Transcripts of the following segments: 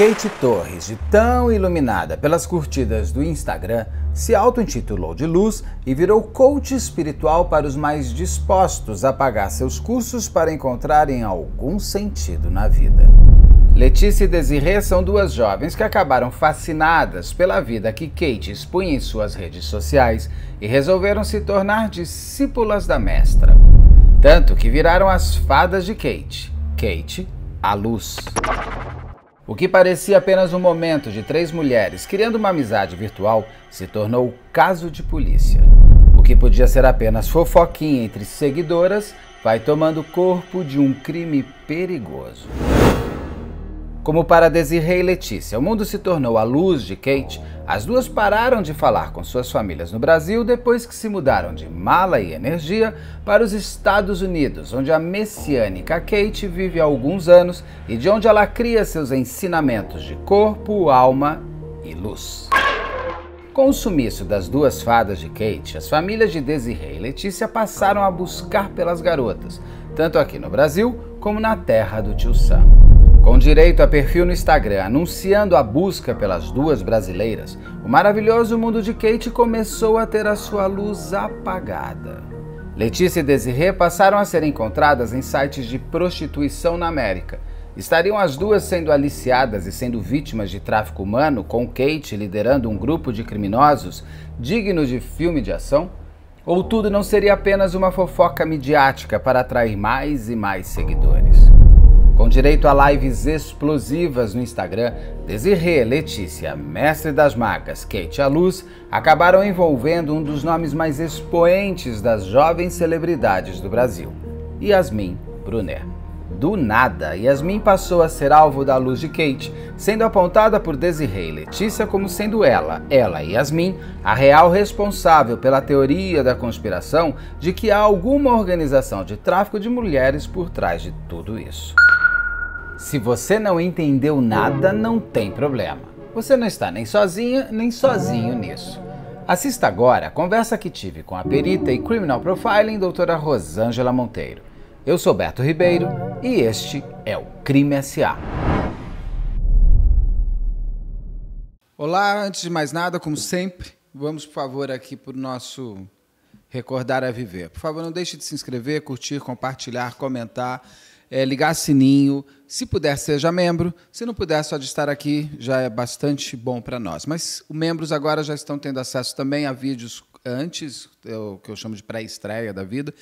Kate Torres, de tão iluminada pelas curtidas do Instagram, se auto-intitulou de luz e virou coach espiritual para os mais dispostos a pagar seus cursos para encontrarem algum sentido na vida. Letícia e Desirê são duas jovens que acabaram fascinadas pela vida que Kate expunha em suas redes sociais e resolveram se tornar discípulas da mestra. Tanto que viraram as fadas de Kate. Kate, a luz. O que parecia apenas um momento de três mulheres criando uma amizade virtual se tornou caso de polícia. O que podia ser apenas fofoquinha entre seguidoras vai tomando corpo de um crime perigoso. Como para Desiree e Letícia, o mundo se tornou a luz de Kate, as duas pararam de falar com suas famílias no Brasil depois que se mudaram de mala e energia para os Estados Unidos, onde a messiânica Kate vive há alguns anos e de onde ela cria seus ensinamentos de corpo, alma e luz. Com o sumiço das duas fadas de Kate, as famílias de Desirrey e Letícia passaram a buscar pelas garotas, tanto aqui no Brasil como na terra do tio Sam. Com direito a perfil no Instagram anunciando a busca pelas duas brasileiras, o maravilhoso mundo de Kate começou a ter a sua luz apagada. Letícia e Desirê passaram a ser encontradas em sites de prostituição na América. Estariam as duas sendo aliciadas e sendo vítimas de tráfico humano, com Kate liderando um grupo de criminosos dignos de filme de ação? Ou tudo não seria apenas uma fofoca midiática para atrair mais e mais seguidores? com direito a lives explosivas no Instagram, Desirê, Letícia, mestre das marcas, Kate Luz, acabaram envolvendo um dos nomes mais expoentes das jovens celebridades do Brasil, Yasmin Brunet. Do nada, Yasmin passou a ser alvo da luz de Kate, sendo apontada por Desirê e Letícia como sendo ela, ela e Yasmin, a real responsável pela teoria da conspiração de que há alguma organização de tráfico de mulheres por trás de tudo isso. Se você não entendeu nada, não tem problema. Você não está nem sozinha, nem sozinho nisso. Assista agora a conversa que tive com a perita e criminal profiling doutora Rosângela Monteiro. Eu sou Beto Ribeiro e este é o Crime S.A. Olá, antes de mais nada, como sempre, vamos por favor aqui para o nosso Recordar a Viver. Por favor, não deixe de se inscrever, curtir, compartilhar, comentar é, ligar sininho. Se puder, seja membro. Se não puder, só de estar aqui já é bastante bom para nós. Mas os membros agora já estão tendo acesso também a vídeos antes, é o que eu chamo de pré-estreia da vida,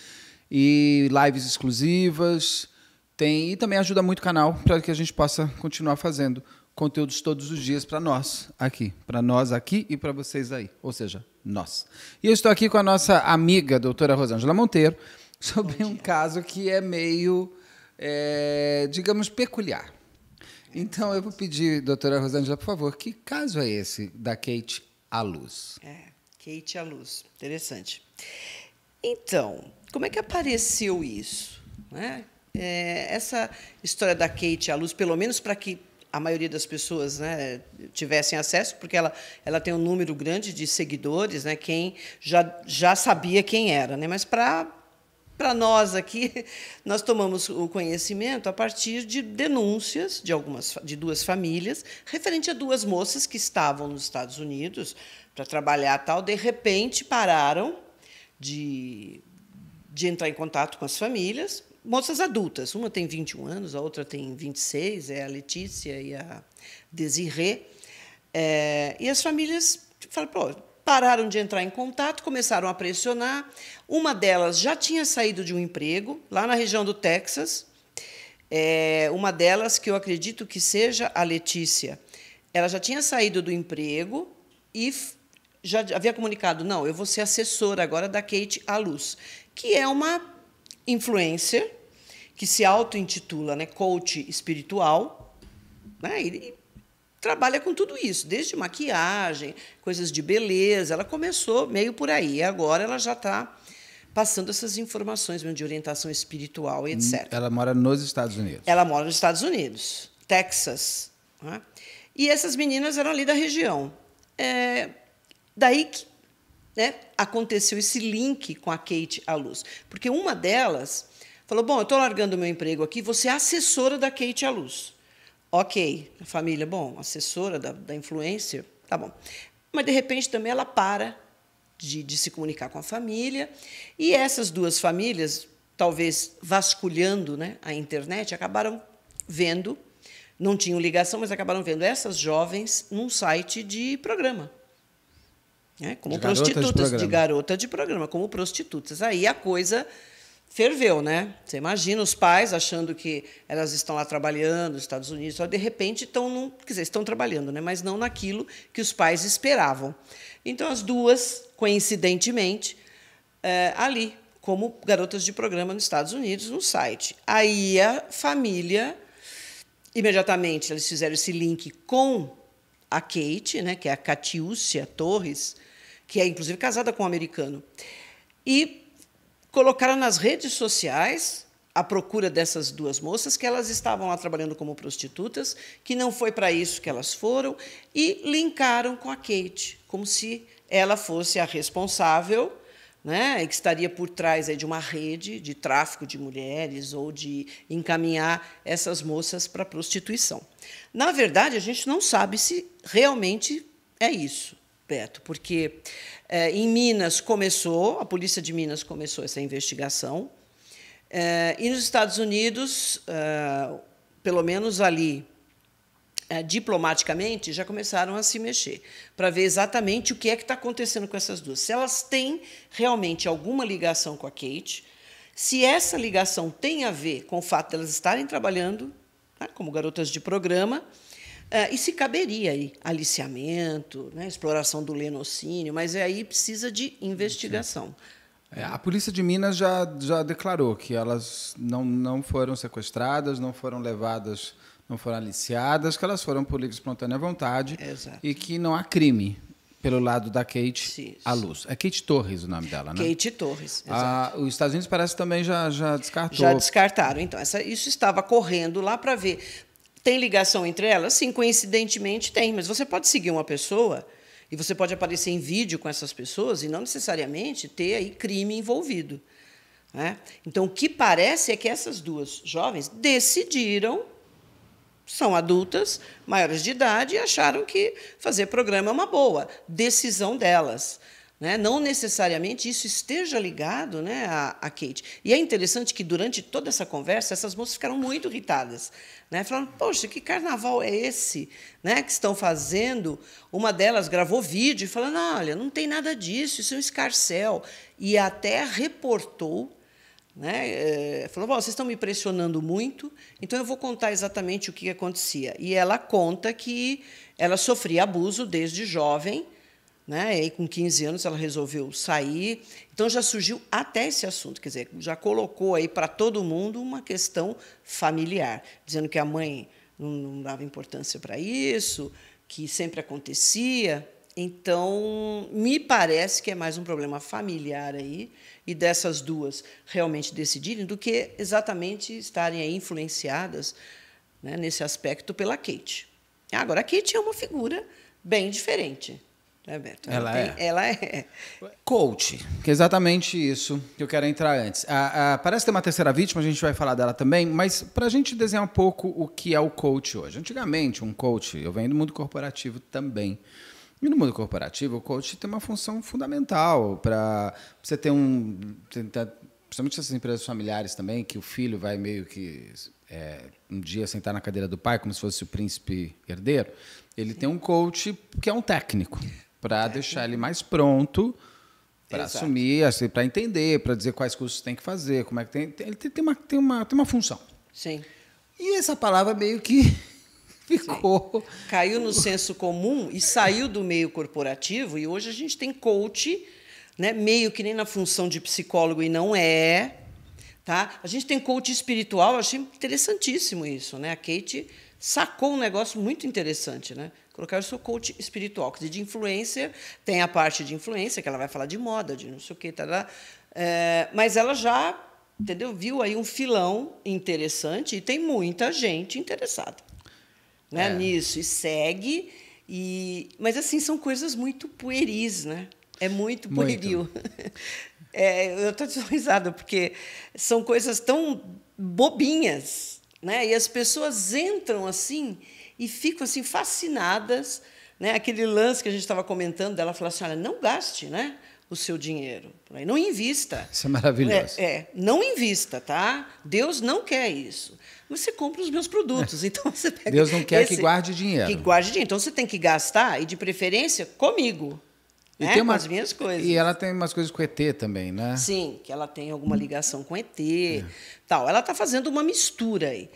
e lives exclusivas. Tem, e também ajuda muito o canal para que a gente possa continuar fazendo conteúdos todos os dias para nós aqui, para nós aqui e para vocês aí, ou seja, nós. E eu estou aqui com a nossa amiga, doutora Rosângela Monteiro, sobre um caso que é meio é, digamos, peculiar. Então, eu vou pedir, doutora Rosângela, por favor, que caso é esse da Kate à luz? É, Kate à luz. Interessante. Então, como é que apareceu isso? Né? É, essa história da Kate à luz, pelo menos para que a maioria das pessoas né, tivessem acesso, porque ela, ela tem um número grande de seguidores, né, quem já, já sabia quem era, né, mas para para nós aqui, nós tomamos o conhecimento a partir de denúncias de algumas de duas famílias referente a duas moças que estavam nos Estados Unidos para trabalhar tal, de repente pararam de, de entrar em contato com as famílias, moças adultas, uma tem 21 anos, a outra tem 26, é a Letícia e a Desirê. É, e as famílias tipo, falam, pô, pararam de entrar em contato, começaram a pressionar. Uma delas já tinha saído de um emprego lá na região do Texas. É, uma delas, que eu acredito que seja a Letícia, ela já tinha saído do emprego e já havia comunicado: não, eu vou ser assessora agora da Kate à luz, que é uma influencer que se auto-intitula né, coach espiritual. Né, e trabalha com tudo isso, desde maquiagem, coisas de beleza. Ela começou meio por aí, agora ela já está passando essas informações de orientação espiritual e hum, etc. Ela mora nos Estados Unidos. Ela mora nos Estados Unidos, Texas. Né? E essas meninas eram ali da região. É, daí que né, aconteceu esse link com a Kate à luz. Porque uma delas falou: Bom, eu estou largando meu emprego aqui, você é assessora da Kate à luz. Ok, a família, bom, assessora da, da influencer, tá bom. Mas, de repente, também ela para de, de se comunicar com a família. E essas duas famílias, talvez vasculhando né, a internet, acabaram vendo, não tinham ligação, mas acabaram vendo essas jovens num site de programa. Né, como de prostitutas, garota de, de garota de programa, como prostitutas. Aí a coisa ferveu, né? Você imagina os pais achando que elas estão lá trabalhando nos Estados Unidos, só de repente estão, num, quer dizer, estão trabalhando, né? Mas não naquilo que os pais esperavam. Então as duas, coincidentemente, é, ali como garotas de programa nos Estados Unidos no site. Aí a família imediatamente eles fizeram esse link com a Kate, né? Que é a Catiúcia Torres, que é inclusive casada com um americano. E colocaram nas redes sociais a procura dessas duas moças, que elas estavam lá trabalhando como prostitutas, que não foi para isso que elas foram, e linkaram com a Kate, como se ela fosse a responsável, né, que estaria por trás aí de uma rede de tráfico de mulheres ou de encaminhar essas moças para a prostituição. Na verdade, a gente não sabe se realmente é isso, Beto, porque é, em Minas começou, a polícia de Minas começou essa investigação. É, e nos Estados Unidos, é, pelo menos ali, diplomaticamente, já começaram a se mexer para ver exatamente o que é que está acontecendo com essas duas. Se elas têm realmente alguma ligação com a Kate, se essa ligação tem a ver com o fato de elas estarem trabalhando né, como garotas de programa Uh, e se caberia aí aliciamento, né, exploração do lenocínio, mas aí precisa de investigação. É, a polícia de Minas já, já declarou que elas não, não foram sequestradas, não foram levadas, não foram aliciadas, que elas foram por livre espontânea vontade Exato. e que não há crime pelo lado da Kate a à luz. É Kate Torres o nome dela, né? Kate Torres. Ah, os Estados Unidos parece também já, já descartou. Já descartaram. Então, essa, isso estava correndo lá para ver. Tem ligação entre elas? Sim, coincidentemente tem, mas você pode seguir uma pessoa e você pode aparecer em vídeo com essas pessoas e não necessariamente ter aí crime envolvido. Né? Então, o que parece é que essas duas jovens decidiram, são adultas, maiores de idade, e acharam que fazer programa é uma boa decisão delas. Né? Não necessariamente isso esteja ligado né, à, Kate. E é interessante que, durante toda essa conversa, essas moças ficaram muito irritadas. Né? Falaram, poxa, que carnaval é esse né, que estão fazendo? Uma delas gravou vídeo falando, olha, não tem nada disso, isso é um escarcel. E até reportou, né, eh, falou, vocês estão me pressionando muito, então eu vou contar exatamente o que acontecia. E ela conta que ela sofria abuso desde jovem, né? E aí, com 15 anos, ela resolveu sair. Então, já surgiu até esse assunto, quer dizer, já colocou aí para todo mundo uma questão familiar, dizendo que a mãe não, não dava importância para isso, que sempre acontecia. Então, me parece que é mais um problema familiar aí, e dessas duas realmente decidirem, do que exatamente estarem aí influenciadas né, nesse aspecto pela Kate. Agora, a Kate é uma figura bem diferente. É, ela, ela, é. Tem, ela é. Coach, que é exatamente isso que eu quero entrar antes. A, ah, a, ah, parece ter uma terceira vítima, a gente vai falar dela também, mas para a gente desenhar um pouco o que é o coach hoje. Antigamente, um coach, eu venho do mundo corporativo também. E no mundo corporativo, o coach tem uma função fundamental para você ter um. Tentar, tá, principalmente essas empresas familiares também, que o filho vai meio que é, um dia sentar na cadeira do pai, como se fosse o príncipe herdeiro. Ele tem um coach que é um técnico para é. deixar ele mais pronto para assumir, assim, para entender, para dizer quais cursos tem que fazer, como é que tem, ele tem, tem uma tem uma tem uma função. Sim. E essa palavra meio que ficou. Sim. Caiu no senso comum e saiu do meio corporativo, e hoje a gente tem coach, né, meio que nem na função de psicólogo e não é. Tá? A gente tem coach espiritual, eu achei interessantíssimo isso. Né? A Kate sacou um negócio muito interessante. Né? colocar, eu sou coach espiritual. Quer dizer, de influencer, tem a parte de influência, que ela vai falar de moda, de não sei o que, tá lá. Tá, tá. É, mas ela já entendeu? viu aí um filão interessante e tem muita gente interessada né, é. nisso. E segue. E... Mas, assim, são coisas muito pueris, né? É muito pueril. É, eu estou desvalorizada, porque são coisas tão bobinhas, né? E as pessoas entram assim e ficam assim fascinadas, né? Aquele lance que a gente estava comentando dela falar assim, olha, não gaste, né? O seu dinheiro, né, não invista. Isso é maravilhoso. É, é, não invista, tá? Deus não quer isso. Mas você compra os meus produtos, é. então você pega. Deus não quer esse, que guarde dinheiro. Que guarde dinheiro. Então você tem que gastar e de preferência comigo. E né? tem umas, com minhas coisas. E ela tem umas coisas com ET também, né? Sim, que ela tem alguma hum. ligação com ET, é. tal. Ela está fazendo uma mistura aí.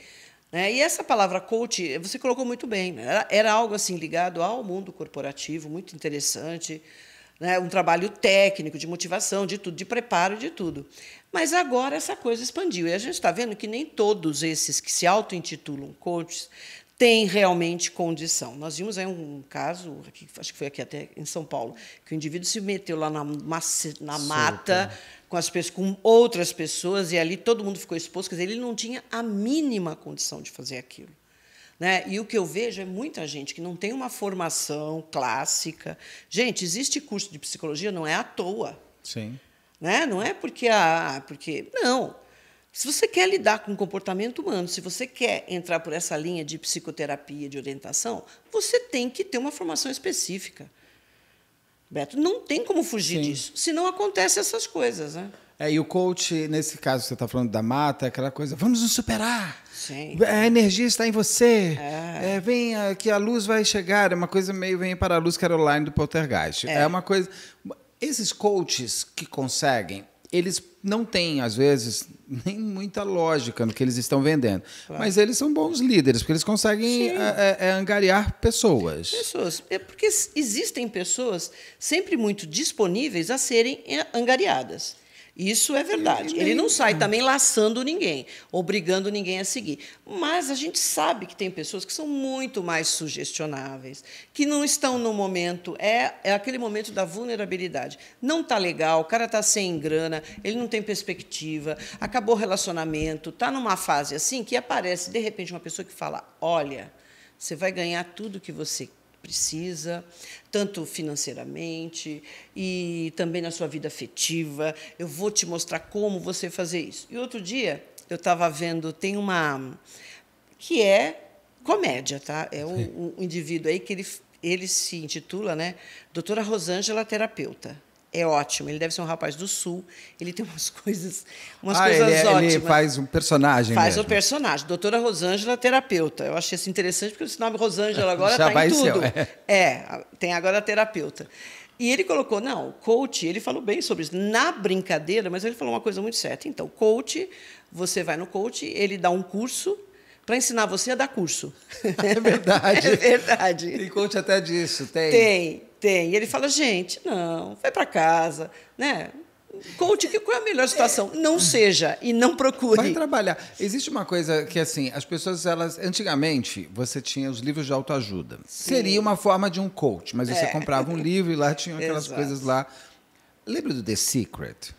Né? E essa palavra coach, você colocou muito bem, né? era, era algo assim ligado ao mundo corporativo, muito interessante, né? um trabalho técnico, de motivação, de tudo, de preparo, de tudo. Mas agora essa coisa expandiu. E a gente está vendo que nem todos esses que se auto-intitulam coaches têm realmente condição. Nós vimos aí um caso, aqui, acho que foi aqui até em São Paulo, que o indivíduo se meteu lá na, na mata. Super com, as, com outras pessoas, e ali todo mundo ficou exposto. Quer dizer, ele não tinha a mínima condição de fazer aquilo. Né? E o que eu vejo é muita gente que não tem uma formação clássica. Gente, existe curso de psicologia, não é à toa. Sim. Né? Não é porque. a, ah, ah, porque não. Se você quer lidar com o comportamento humano, se você quer entrar por essa linha de psicoterapia, de orientação, você tem que ter uma formação específica. Beto, não tem como fugir Sim. disso. não acontecem essas coisas, né? É, e o coach, nesse caso que você está falando da mata, é aquela coisa, vamos nos superar. Sim. A energia está em você. É. É, vem que a luz vai chegar. É uma coisa meio vem para a luz Caroline do Poltergeist. É, é uma coisa. Esses coaches que conseguem, eles não tem, às vezes, nem muita lógica no que eles estão vendendo. Claro. Mas eles são bons líderes, porque eles conseguem eh, eh, eh, angariar pessoas. Pessoas. É porque existem pessoas sempre muito disponíveis a serem angariadas. Isso é verdade. Ele não sai também laçando ninguém, obrigando ninguém a seguir. Mas a gente sabe que tem pessoas que são muito mais sugestionáveis, que não estão no momento, é, é aquele momento da vulnerabilidade. Não tá legal, o cara tá sem grana, ele não tem perspectiva, acabou o relacionamento, tá numa fase assim que aparece de repente uma pessoa que fala: "Olha, você vai ganhar tudo que você precisa, tanto financeiramente e também na sua vida afetiva. Eu vou te mostrar como você fazer isso. E outro dia eu estava vendo, tem uma que é comédia, tá? É um, um indivíduo aí que ele, ele se intitula, né? Doutora Rosângela Terapeuta é ótimo. Ele deve ser um rapaz do sul. Ele tem umas coisas, umas ah, coisas ele, é, ótimas. Ele faz um personagem. Faz mesmo. um personagem. Doutora Rosângela, terapeuta. Eu achei isso interessante porque esse nome Rosângela agora está em tudo. Seu, é. é, tem agora terapeuta. E ele colocou, não, coach, ele falou bem sobre isso, na brincadeira, mas ele falou uma coisa muito certa. Então, coach, você vai no coach, ele dá um curso para ensinar você a dar curso. É verdade. é verdade. Tem coach até disso, tem. Tem tem. E ele fala, gente, não, vai para casa, né? Coach, que qual é a melhor situação? É. Não seja e não procure. Vai trabalhar. Existe uma coisa que assim, as pessoas elas antigamente você tinha os livros de autoajuda. Sim. Seria uma forma de um coach, mas é. você comprava um livro e lá tinha aquelas Exato. coisas lá. Lembra do The Secret?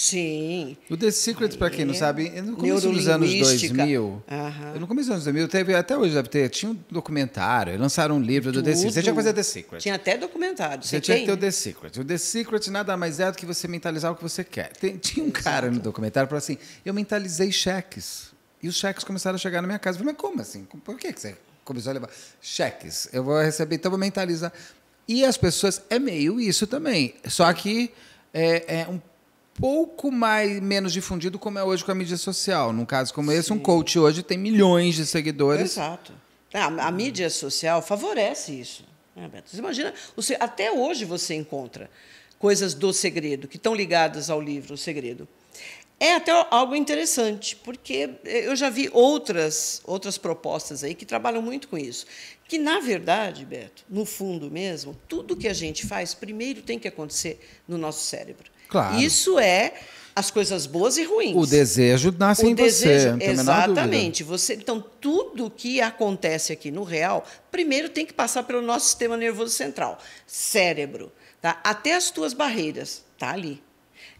Sim. O The Secret, para quem não é. sabe, é no começo dos anos 2000, uhum. É no começo dos anos 2000, teve, até hoje deve ter, tinha um documentário, lançaram um livro do The Secret. Você tinha que fazer The Secret. Tinha até documentário. Você, você tinha tem? que ter o The Secret. O The Secret nada mais é do que você mentalizar o que você quer. Tem, tinha um Exato. cara no documentário que falou assim, eu mentalizei cheques. E os cheques começaram a chegar na minha casa. Eu falei, mas como assim? Por que, que você começou a levar? Cheques. Eu vou receber, então vou mentalizar. E as pessoas, é meio isso também. Só que é, é um pouco mais menos difundido como é hoje com a mídia social. Num caso como esse, um coach hoje tem milhões de seguidores. Exato. Ah, a, a mídia social favorece isso. Né, Beto? Você imagina, você, até hoje você encontra coisas do segredo, que estão ligadas ao livro O Segredo. É até algo interessante, porque eh, eu já vi outras, outras propostas aí que trabalham muito com isso. Que, na verdade, Beto, no fundo mesmo, tudo que a gente faz primeiro tem que acontecer no nosso cérebro. Claro. Isso é as coisas boas e ruins. O desejo nasce o em desejo, você. Exatamente. Você, então, tudo que acontece aqui no real, primeiro tem que passar pelo nosso sistema nervoso central, cérebro. Tá? Até as tuas barreiras, tá ali.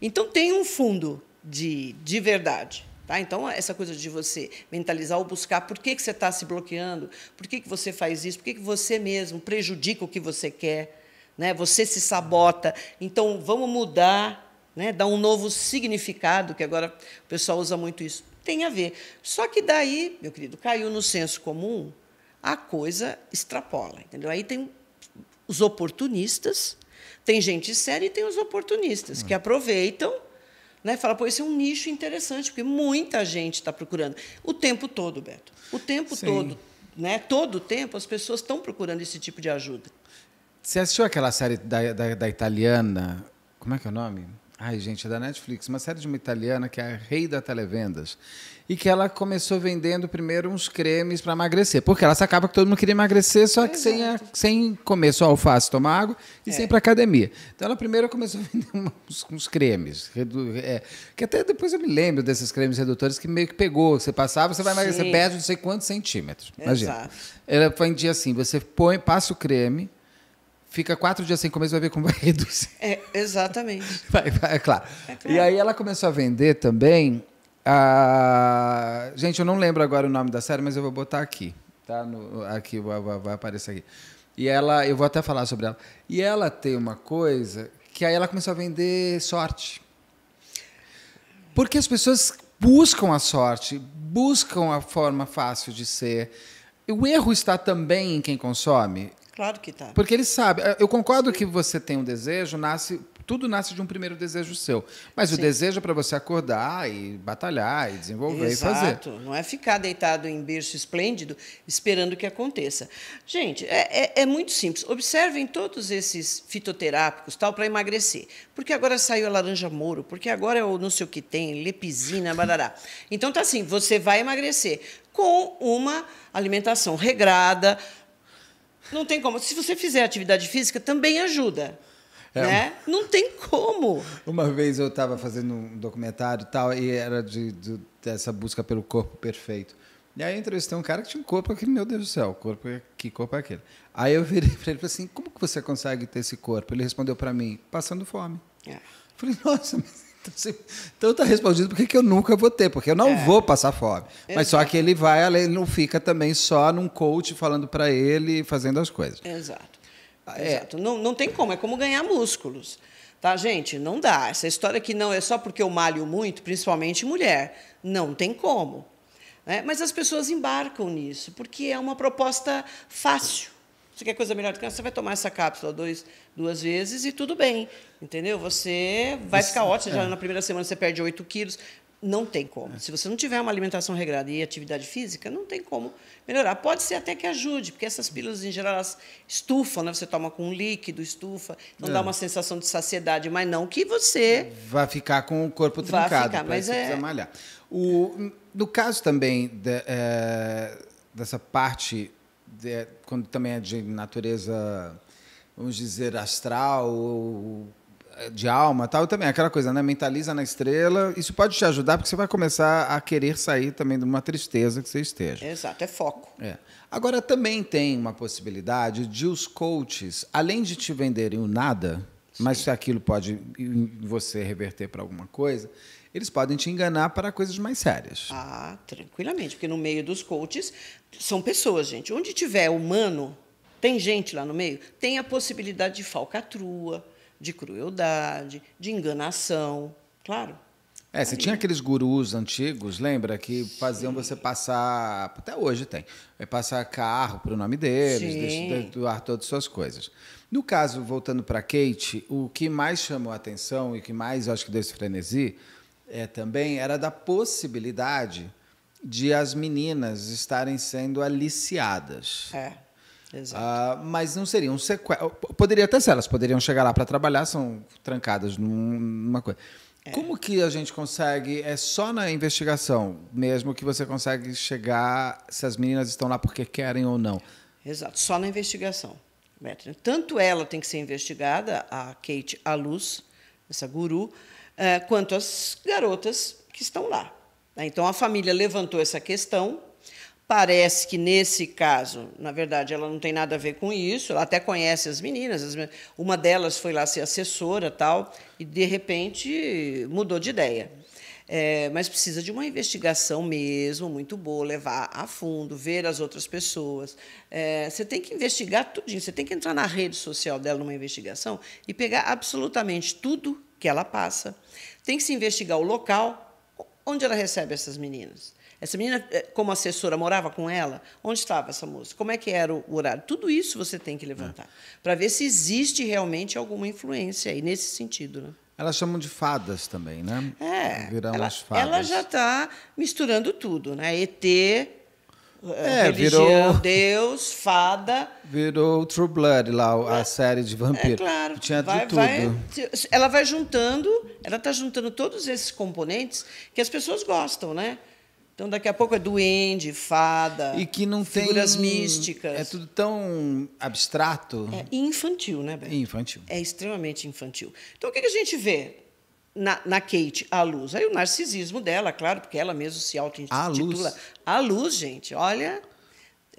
Então tem um fundo de, de verdade. Tá? Então, essa coisa de você mentalizar ou buscar por que, que você está se bloqueando, por que, que você faz isso, por que, que você mesmo prejudica o que você quer né? Você se sabota. Então vamos mudar, né? Dar um novo significado, que agora o pessoal usa muito isso. Tem a ver. Só que daí, meu querido, caiu no senso comum, a coisa extrapola, entendeu? Aí tem os oportunistas, tem gente séria e tem os oportunistas, que é. aproveitam né? Fala, pô, esse é um nicho interessante, porque muita gente está procurando. O tempo todo, Beto. O tempo Sim. todo. Né? Todo o tempo as pessoas estão procurando esse tipo de ajuda. Você assistiu aquela série da, da, da italiana? Como é que é o nome? Ai, gente, é da Netflix, uma série de uma italiana que é a rei da televendas. E que ela começou vendendo primeiro uns cremes para emagrecer. Porque ela sacava que todo mundo queria emagrecer, só que sem, a, sem comer só alface, tomar água e é. sem ir para academia. Então ela primeiro começou a vender uns, uns cremes. Redu, é, que até depois eu me lembro desses cremes redutores que meio que pegou. Você passava, você vai emagrecer, Sim. perde não sei quantos centímetros. Imagina. Exato. Ela vendia assim: você põe, passa o creme fica quatro dias sem comer, você vai ver como vai reduzir. É, exatamente. Vai, vai, é, claro. é claro. E aí ela começou a vender também. A... Gente, eu não lembro agora o nome da série, mas eu vou botar aqui. Tá? No, aqui vai, vai aparecer aqui. E ela, eu vou até falar sobre ela. E ela tem uma coisa que aí ela começou a vender sorte. Porque as pessoas buscam a sorte, buscam a forma fácil de ser. O erro está também em quem consome. Claro que está. Porque ele sabe. Eu concordo que você tem um desejo, nasce tudo nasce de um primeiro desejo seu. Mas Sim. o desejo é para você acordar e batalhar e desenvolver Exato. e fazer. Exato. Não é ficar deitado em berço esplêndido esperando que aconteça. Gente, é, é, é muito simples. Observem todos esses fitoterápicos tal para emagrecer. Porque agora saiu a laranja moro, porque agora é o não sei o que tem, lepizina, barará. Então tá assim, você vai emagrecer com uma alimentação regrada, não tem como. Se você fizer atividade física, também ajuda. É, né? Não tem como. Uma vez eu estava fazendo um documentário e tal, e era de, de, dessa busca pelo corpo perfeito. E aí eu entrevistei um cara que tinha um corpo aquele, meu Deus do céu, corpo, é, que corpo é aquele? Aí eu virei para ele e falei assim: como que você consegue ter esse corpo? Ele respondeu para mim: passando fome. É. Eu falei, nossa, mas então está então respondido porque eu nunca vou ter, porque eu não é. vou passar fome. Exato. Mas só que ele vai, ele não fica também só num coach falando para ele fazendo as coisas. Exato. Ah, é. Exato. Não, não tem como, é como ganhar músculos. Tá, gente? Não dá. Essa história que não é só porque eu malho muito, principalmente mulher. Não tem como. Né? Mas as pessoas embarcam nisso, porque é uma proposta fácil. Você quer é coisa melhor do que você vai tomar essa cápsula dois, duas vezes e tudo bem. Entendeu? Você vai Isso, ficar ótimo. É. Já na primeira semana você perde 8 quilos. Não tem como. É. Se você não tiver uma alimentação regrada e atividade física, não tem como melhorar. Pode ser até que ajude, porque essas pílulas, em geral, elas estufam, né? Você toma com líquido, estufa, não é. dá uma sensação de saciedade, mas não que você. Vai ficar com o corpo trincado. Vai ficar, mas é. malhar. O, no caso também de, é, dessa parte é, quando também é de natureza, vamos dizer, astral ou de alma tal, também é aquela coisa, né? Mentaliza na estrela. Isso pode te ajudar porque você vai começar a querer sair também de uma tristeza que você esteja. Exato, é foco. É. Agora também tem uma possibilidade de os coaches, além de te venderem o nada, Sim. mas aquilo pode você reverter para alguma coisa, eles podem te enganar para coisas mais sérias. Ah, tranquilamente, porque no meio dos coaches são pessoas, gente. Onde tiver humano, tem gente lá no meio, tem a possibilidade de falcatrua, de crueldade, de enganação, claro. É, você tinha aqueles gurus antigos, lembra? Que faziam Sim. você passar, até hoje tem, é passar carro para o nome deles, doar todas as suas coisas. No caso, voltando para Kate, o que mais chamou a atenção e o que mais acho que deu esse frenesi é, também era da possibilidade de as meninas estarem sendo aliciadas. É. Exato. Ah, mas não seria um sequestro. Poderia até ser, elas poderiam chegar lá para trabalhar, são trancadas numa coisa. É. Como que a gente consegue? É só na investigação mesmo que você consegue chegar se as meninas estão lá porque querem ou não. Exato, só na investigação. Tanto ela tem que ser investigada, a Kate, a luz, essa guru, ah, quanto às garotas que estão lá. Né? Então a família levantou essa questão. Parece que nesse caso, na verdade, ela não tem nada a ver com isso. Ela até conhece as meninas. Uma delas foi lá ser assessora tal e de repente mudou de ideia. É, mas precisa de uma investigação mesmo, muito boa, levar a fundo, ver as outras pessoas. É, você tem que investigar tudinho, você tem que entrar na rede social dela numa investigação e pegar absolutamente tudo que ela passa. Tem que se investigar o local onde ela recebe essas meninas. Essa menina, eh, como assessora, morava com ela? Onde estava essa moça? Como é que era o horário? Tudo isso você tem que levantar é. para ver se existe realmente alguma influência aí nesse sentido. Né? Elas chamam de fadas também, né? É. Viram ela, as fadas. Ela já está misturando tudo, né? ET, é, é religião, virou, Deus, fada. Virou True Blood lá, a é. série de vampiros É claro. Tinha vai, de tudo. Vai, ela vai juntando, ela está juntando todos esses componentes que as pessoas gostam, né? Então daqui a pouco é duende, fada, e que não figuras tem, místicas. É tudo tão abstrato. É infantil, né, Beto? Infantil. É extremamente infantil. Então o que a gente vê? na, na, Kate a luz. Aí o narcisismo dela, claro, porque ela mesma se auto-intitula. A, a luz, gente, olha,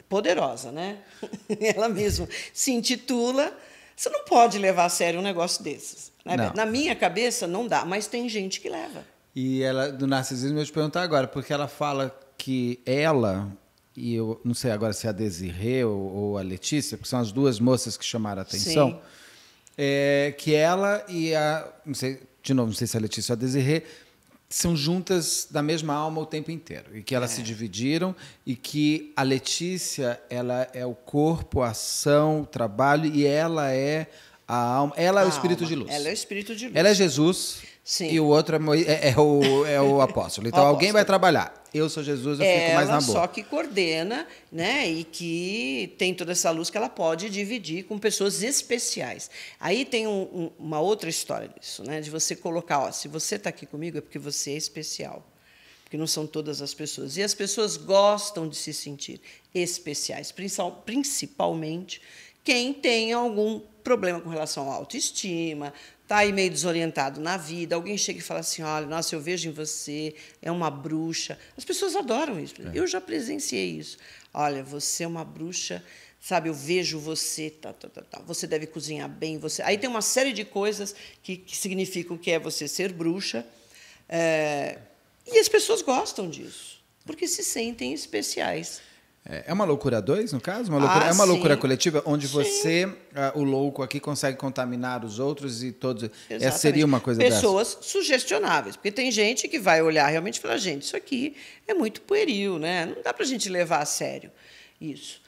poderosa, né? ela mesma se intitula. Você não pode levar a sério um negócio desses. Né? Na minha cabeça, não dá, mas tem gente que leva. E ela, do narcisismo, eu te perguntar agora, porque ela fala que ela, e eu não sei agora se é a Desirê ou, ou, a Letícia, porque são as duas moças que chamaram a atenção, é, que ela e a. Não sei, de novo, não sei se a Letícia ou a Desirê, são juntas da mesma alma o tempo inteiro e que elas é. se dividiram e que a Letícia ela é o corpo, a ação, o trabalho e ela é a alma, ela a é o espírito alma. de luz. Ela é o espírito de luz. Ela é Jesus Sim. e o outro é, é, é o, é o apóstolo. Então o apóstolo. alguém vai trabalhar eu sou Jesus, eu ela é fico mais na boa. só que coordena, né? E que tem toda essa luz que ela pode dividir com pessoas especiais. Aí tem um, um, uma outra história disso, né? De você colocar, ó, se você está aqui comigo é porque você é especial. Porque não são todas as pessoas. E as pessoas gostam de se sentir especiais, principalmente quem tem algum problema com relação à autoestima, está aí meio desorientado na vida, alguém chega e fala assim: olha, nossa, eu vejo em você, é uma bruxa. As pessoas adoram isso. É. Eu já presenciei isso. Olha, você é uma bruxa, sabe? Eu vejo você, tá, tá, tá, tá. Você deve cozinhar bem. Você... Aí tem uma série de coisas que, que significam que é você ser bruxa. É... E as pessoas gostam disso, porque se sentem especiais. É, é uma loucura dois, no caso? Uma loucura, é ah, é uma sim. loucura coletiva onde sim. você, ah, o louco aqui, consegue contaminar os outros e todos. Essa seria uma coisa Pessoas dessa. sugestionáveis, porque tem gente que vai olhar realmente e falar: gente, isso aqui é muito pueril, né? Não dá para a gente levar a sério isso.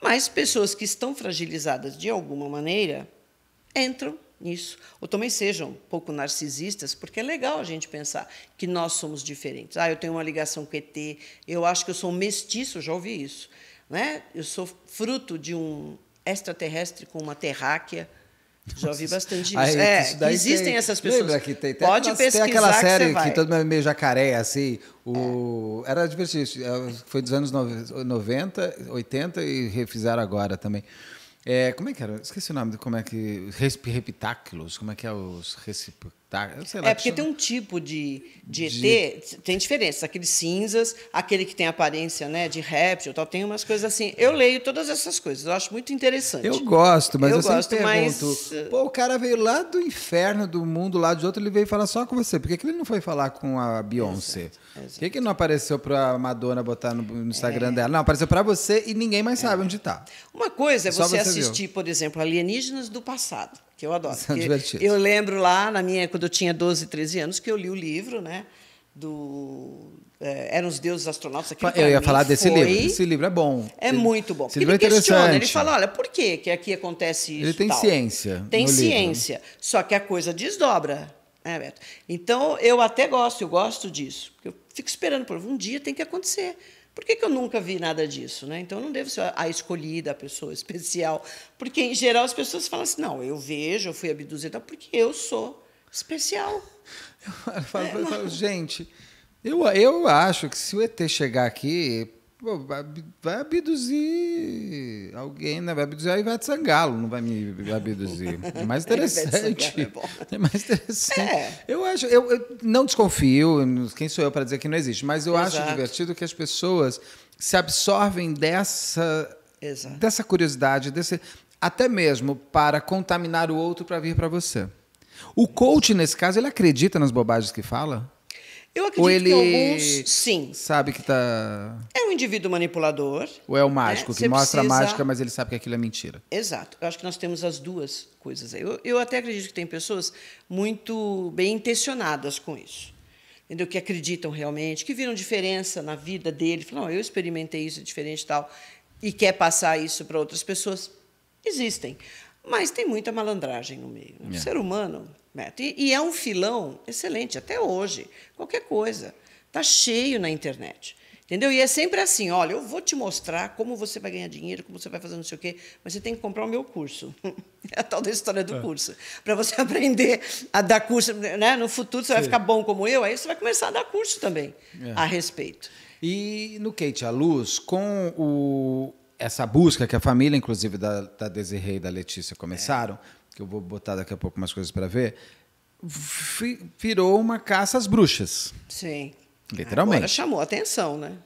Mas pessoas que estão fragilizadas de alguma maneira entram nisso. Ou também sejam um pouco narcisistas, porque é legal a gente pensar que nós somos diferentes. Ah, eu tenho uma ligação com ET, eu acho que eu sou mestiço, já ouvi isso. Né? Eu sou fruto de um extraterrestre com uma terráquea. Já ouvi bastante Aí, isso. é, isso existem tem, essas pessoas. Lembra que tem, tem Pode aquelas, pesquisar tem aquela série que, vai. que todo mundo é meio jacaré, assim. O, é. Era divertido. É, foi dos anos 90, 80 e refizeram agora também. É, como é que era? Esqueci o nome. de Como é que... repitáculos, Como é que é os recíprocos? Tá, é porque tem um tipo de, de, de, ET, tem diferença. Aqueles cinzas, aquele que tem aparência né, de réptil, tal, tem umas coisas assim. Eu leio todas essas coisas, eu acho muito interessante. Eu gosto, mas eu, eu gosto, sempre pergunto. Mas... Eh, pô, o cara veio lá do inferno, do mundo, lá de outro, ele veio falar só com você. Por que, que ele não foi falar com a Beyoncé? Por que, que não apareceu para a Madonna botar no, no Instagram é. dela? Não, apareceu para você e ninguém mais sabe é. onde está. Uma coisa é você, você assistir, viu. por exemplo, Alienígenas do Passado que eu adoro. São divertidos. Eu lembro lá, na minha, quando eu tinha 12, 13 anos, que eu li o livro, né? Do, é, eram os deuses astronautas aqui. Eu ia falar desse foi... livro. Esse livro é bom. É ele, muito bom. Esse livro é ele é questiona, ele fala: olha, por que, que aqui acontece isso? Ele tem tal? ciência. Tem ciência. Livro. Só que a coisa desdobra. É, Beto. Então, eu até gosto, eu gosto disso. Eu fico esperando, por um dia tem que acontecer. Por que, que eu nunca vi nada disso? Né? Então, eu não devo ser a escolhida, a pessoa especial. Porque, em geral, as pessoas falam assim, não, eu vejo, eu fui abduzida porque eu sou especial. Eu falo, é, eu falo, gente, eu, eu acho que se o ET chegar aqui Pô, vai, vai abduzir alguém, né? Vai abduzir a Ivete Sangalo, não vai me abduzir. É mais é interessante. é, mais interessante. É. Eu acho, eu, eu, não desconfio, quem sou eu para dizer que não existe, mas eu Exato. acho divertido que as pessoas se absorvem dessa, Exato. dessa curiosidade, desse, até mesmo para contaminar o outro para vir para você. O coach, nesse caso, ele acredita nas bobagens que fala? Eu acredito Ou ele que alguns, sim. Sabe que tá. É um indivíduo manipulador. Ou é o mágico, né? que Você mostra precisa... a mágica, mas ele sabe que aquilo é mentira. Exato. Eu acho que nós temos as duas coisas aí. Eu, eu até acredito que tem pessoas muito bem intencionadas com isso. Entendeu? Que acreditam realmente, que viram diferença na vida dele. Falam, não, eu experimentei isso, é diferente e tal. E quer passar isso para outras pessoas. Existem. Mas tem muita malandragem no meio. É. O ser humano e, é um filão excelente até hoje. Qualquer coisa. Está cheio na internet. Entendeu? E é sempre assim: olha, eu vou te mostrar como você vai ganhar dinheiro, como você vai fazer não sei o quê, mas você tem que comprar o meu curso. É a tal da história do é. curso. Para você aprender a dar curso. Né? No futuro você Sim. vai ficar bom como eu, aí você vai começar a dar curso também é. a respeito. E no Kate à Luz, com o, essa busca que a família, inclusive da, da Desirê e da Letícia, começaram. É que eu vou botar daqui a pouco umas coisas para ver, virou uma caça às bruxas. Sim. Literalmente. Agora chamou atenção, né?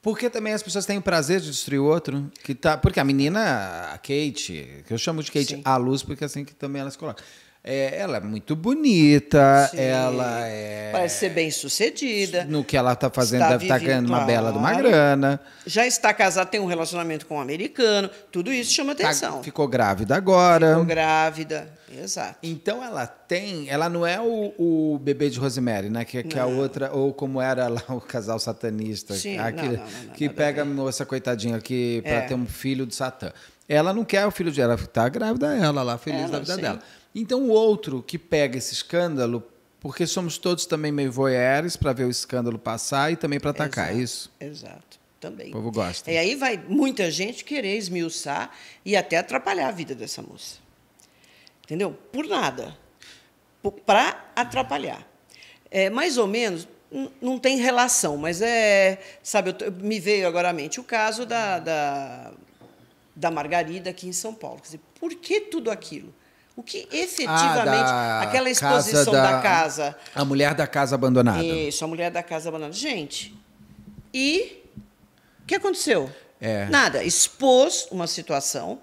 Porque também as pessoas têm o prazer de destruir o outro. Que tá, porque a menina, a Kate, que eu chamo de Kate Sim. à luz, porque é assim que também elas colocam. É, ela é muito bonita, Sim. ela é. Parece ser bem sucedida. No que ela tá está fazendo, deve tá estar ganhando uma bela de uma grana. Já está casada, tem um relacionamento com um americano, tudo isso chama tá, atenção. Tá, ficou grávida agora. Ficou grávida, exato. Então ela tem. Ela não é o, o bebê de Rosemary, né? Que, que é a outra, ou como era lá o casal satanista. Sim, a, ah, que, não, não, que pega a moça coitadinha aqui para é. ter um filho de Satã. Ela não quer o filho de ela, grávida ela lá, feliz ela, da vida sim. dela. Então, o outro que pega esse escândalo, porque somos todos também meio voyeurs para ver o escândalo passar e também para atacar, é exato, é isso? Exato, também. O povo gosta. E aí vai muita gente querer esmiuçar e até atrapalhar a vida dessa moça. Entendeu? Por nada. Para atrapalhar. É, mais ou menos, não tem relação, mas é. Sabe, eu, me veio agora à mente o caso da, da, da Margarida aqui em São Paulo. Quer dizer, por que tudo aquilo? O que efetivamente ah, aquela exposição da, da, casa. A mulher da casa abandonada. Isso, a mulher da casa abandonada. Gente. E o que aconteceu? É. Nada. Expôs uma situação.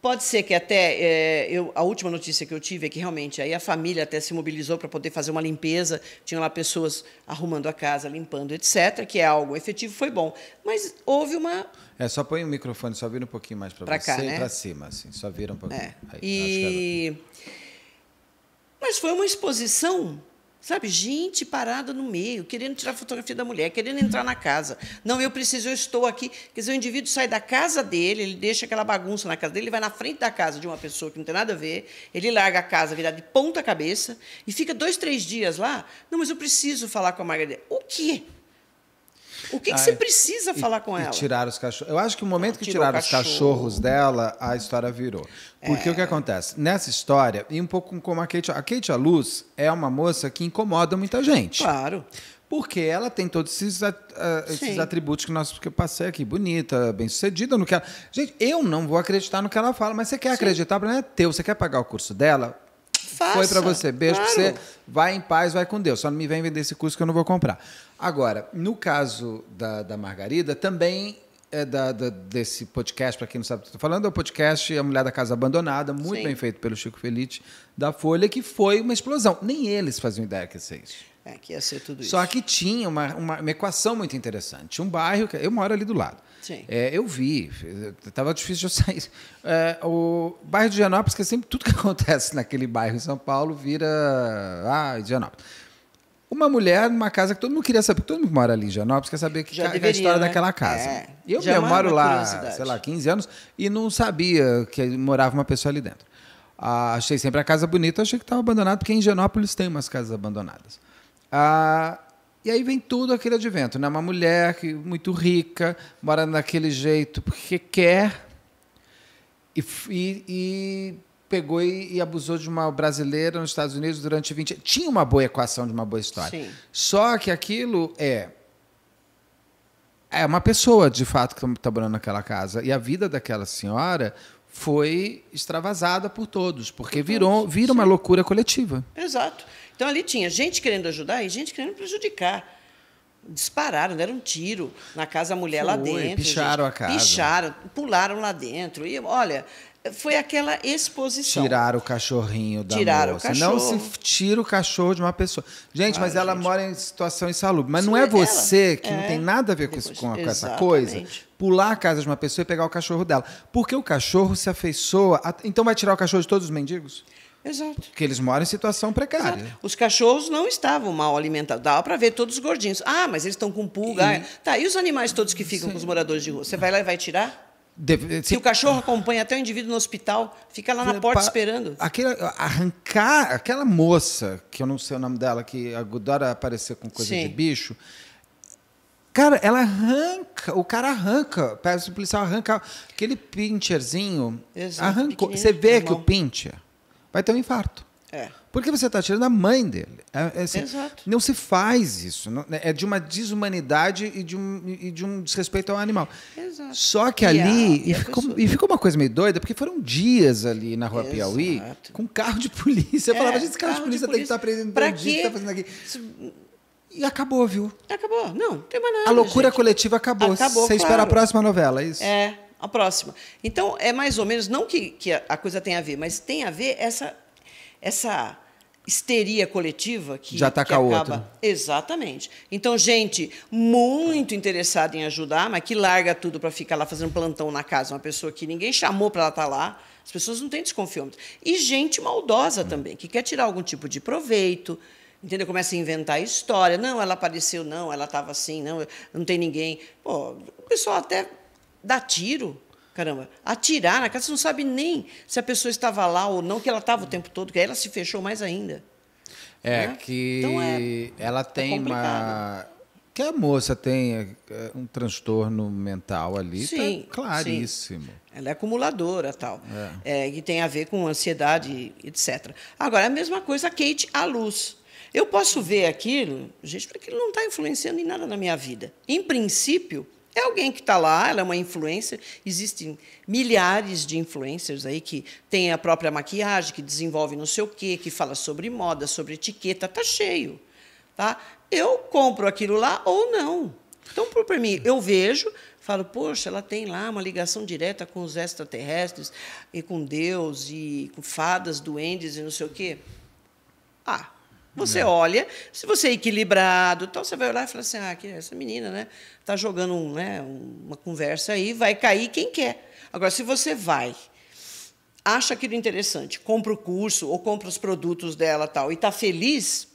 Pode ser que até é, eu, a última notícia que eu tive é que realmente aí a família até se mobilizou para poder fazer uma limpeza, tinham lá pessoas arrumando a casa, limpando, etc, que é algo efetivo, foi bom. Mas houve uma é, só põe o microfone, só vira um pouquinho mais para você cá, né? e para cima, assim, só vira um pouquinho. É. Aí, e... Tá mas foi uma exposição, sabe, gente parada no meio, querendo tirar fotografia da mulher, querendo entrar na casa. Não, eu preciso, eu estou aqui. Quer dizer, o indivíduo sai da casa dele, ele deixa aquela bagunça na casa dele, ele vai na frente da casa de uma pessoa que não tem nada a ver, ele larga a casa virada de ponta cabeça e fica dois, três dias lá. Não, mas eu preciso falar com a Margarida. O quê? O quê? O que, que você precisa e, falar com ela? Tirar os cachorros. Eu acho que o momento que tiraram cachorro. os cachorros dela, a história virou. Porque é. o que é. acontece? Nessa história, e um pouco como a Kate. A Kate a Luz é uma moça que incomoda muita gente. Claro. Porque ela tem todos esses, ah, esses atributos que nós que eu passei aqui. Bonita, bem-sucedida, no que ela... Gente, eu não vou acreditar no que ela fala, mas você quer Sim. acreditar, o problema é teu. Você quer pagar o curso dela? Faça. Foi para você. Beijo claro. pra você. Vai em paz, vai com Deus. Só não me vem vender esse curso que eu não vou comprar. Agora, no caso da, da Margarida, também é da, da, desse podcast, para quem não sabe o que estou falando, é o podcast A Mulher da Casa Abandonada, muito Sim. bem feito pelo Chico Feliz da Folha, que foi uma explosão. Nem eles faziam ideia que ia é isso. É, que ia ser tudo isso. Só que tinha uma, uma, uma equação muito interessante. Um bairro, que eu moro ali do lado. Sim. É, eu vi, estava difícil de eu sair. É, o bairro de Janópolis, que é sempre tudo que acontece naquele bairro em São Paulo vira. Ah, Janópolis. Uma mulher numa casa que todo mundo queria saber, todo mundo que mora ali em Janópolis quer saber que, Já que é deveria, a história né? daquela casa. É, eu, é mesmo moro lá, sei lá, 15 anos e não sabia que morava uma pessoa ali dentro. Ah, achei sempre a casa bonita, achei que estava abandonada, porque em Janópolis tem umas casas abandonadas. Ah, e aí vem tudo aquele advento, né? Uma mulher que, muito rica, mora daquele jeito porque quer e, e, e pegou e, e, abusou de uma brasileira nos Estados Unidos durante 20 anos. Tinha uma boa equação de uma boa história. Sim. Só que aquilo é. É uma pessoa, de fato, que está morando naquela casa. E a vida daquela senhora foi extravasada por todos, porque virou, vira uma loucura coletiva. Exato. Então ali tinha gente querendo ajudar e gente querendo prejudicar. Dispararam, deram um tiro na casa da mulher foi, lá dentro. Picharam gente. a casa. Picharam, pularam lá dentro. E olha, foi aquela exposição. Tirar o cachorrinho da Tiraram moça. O cachorro. Não se tira o cachorro de uma pessoa. Gente, claro, ah, mas ela gente. mora em situação insalubre. Mas Sim, não é, é você ela. que é. não tem nada a ver com, Depois, com, essa coisa. Pular a casa de uma pessoa e pegar o cachorro dela. Porque o cachorro se afeiçoa. A... Então vai tirar o cachorro de todos os mendigos? Exato. Porque eles moram em situação precária. Exato. Os cachorros não estavam mal alimentados. Dava para ver todos os gordinhos. Ah, mas eles estão com pulga. E... Tá, e os animais todos que ficam Sim. com os moradores de rua? Você vai lá e vai tirar? Deve, se... se o cachorro acompanha até o indivíduo no hospital, fica lá na é, porta pa... esperando. Aquela, arrancar aquela moça, que eu não sei o nome dela, que adora aparecer com coisa Sim. de bicho. Cara, ela arranca, o cara arranca, o policial arranca aquele pincherzinho. Exato, arrancou. Você vê que o pincher vai ter um infarto. É. Porque você está tirando a mãe dele. É, é, assim, Exato. Não se faz isso. Não, né, é de uma desumanidade e de um, e de um desrespeito ao animal. Exato. Só que e ali. A, e, ficou, e ficou uma coisa meio doida, porque foram dias ali na rua Exato. Piauí com carro de polícia. Eu é, falava, gente, esse carro, carro de polícia, tem que estar tá prendendo pra bandido, que tá fazendo aqui. E acabou, viu? Acabou. Não, tem mais nada. A loucura gente. coletiva acabou. Você claro. espera a próxima novela, é isso? É, a próxima. Então, é mais ou menos, não que, que a coisa tenha a ver, mas tem a ver essa, essa histeria coletiva que já está que acaba... outro. Né? Exatamente. Então, gente muito interessada em ajudar, mas que larga tudo para ficar lá fazendo plantão na casa, uma pessoa que ninguém chamou para ela estar tá lá. As pessoas não têm desconfiômetro. E gente maldosa também, que quer tirar algum tipo de proveito, entendeu? Começa a inventar história. Não, ela apareceu, não, ela estava assim, não, não tem ninguém. Pô, o pessoal até dar tiro. Caramba, atirar na casa, você não sabe nem se a pessoa estava lá ou não, que ela estava o tempo todo, que aí ela se fechou mais ainda. É, né? que então é, ela é tem é uma. Que a moça tem é, é um transtorno mental ali, tá sim, tá claríssimo. Sim. Ela é acumuladora tal. É. que tem a ver com ansiedade, etc. Agora, a mesma coisa, a Kate a luz. Eu posso ver aquilo, gente, porque aquilo não está influenciando em nada na minha vida. Em princípio, é alguém que está lá, ela é uma influencer. Existem milhares de influencers aí que tem a própria maquiagem, que desenvolve não sei o quê, que fala sobre moda, sobre etiqueta, tá cheio. Tá? Eu compro aquilo lá ou não. Então, por mim, eu vejo, falo, poxa, ela tem lá uma ligação direta com os extraterrestres e com Deus e com fadas, duendes e não sei o quê. Ah, você é. olha, se você é equilibrado, então você vai olhar e falar assim: ah, é essa menina, né, tá jogando um, né, uma conversa aí, vai cair quem quer. Agora, se você vai, acha aquilo interessante, compra o curso ou compra os produtos dela tal e está feliz,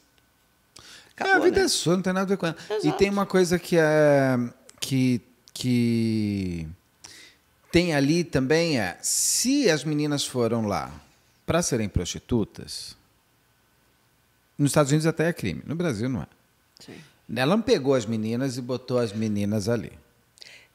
acabou, é, a vida né? é sua, não tem nada a ver com ela. Exato. E tem uma coisa que é que que tem ali também é se as meninas foram lá para serem prostitutas nos Estados Unidos até é crime, no Brasil não é. Sim. Ela não pegou as meninas e botou as meninas ali.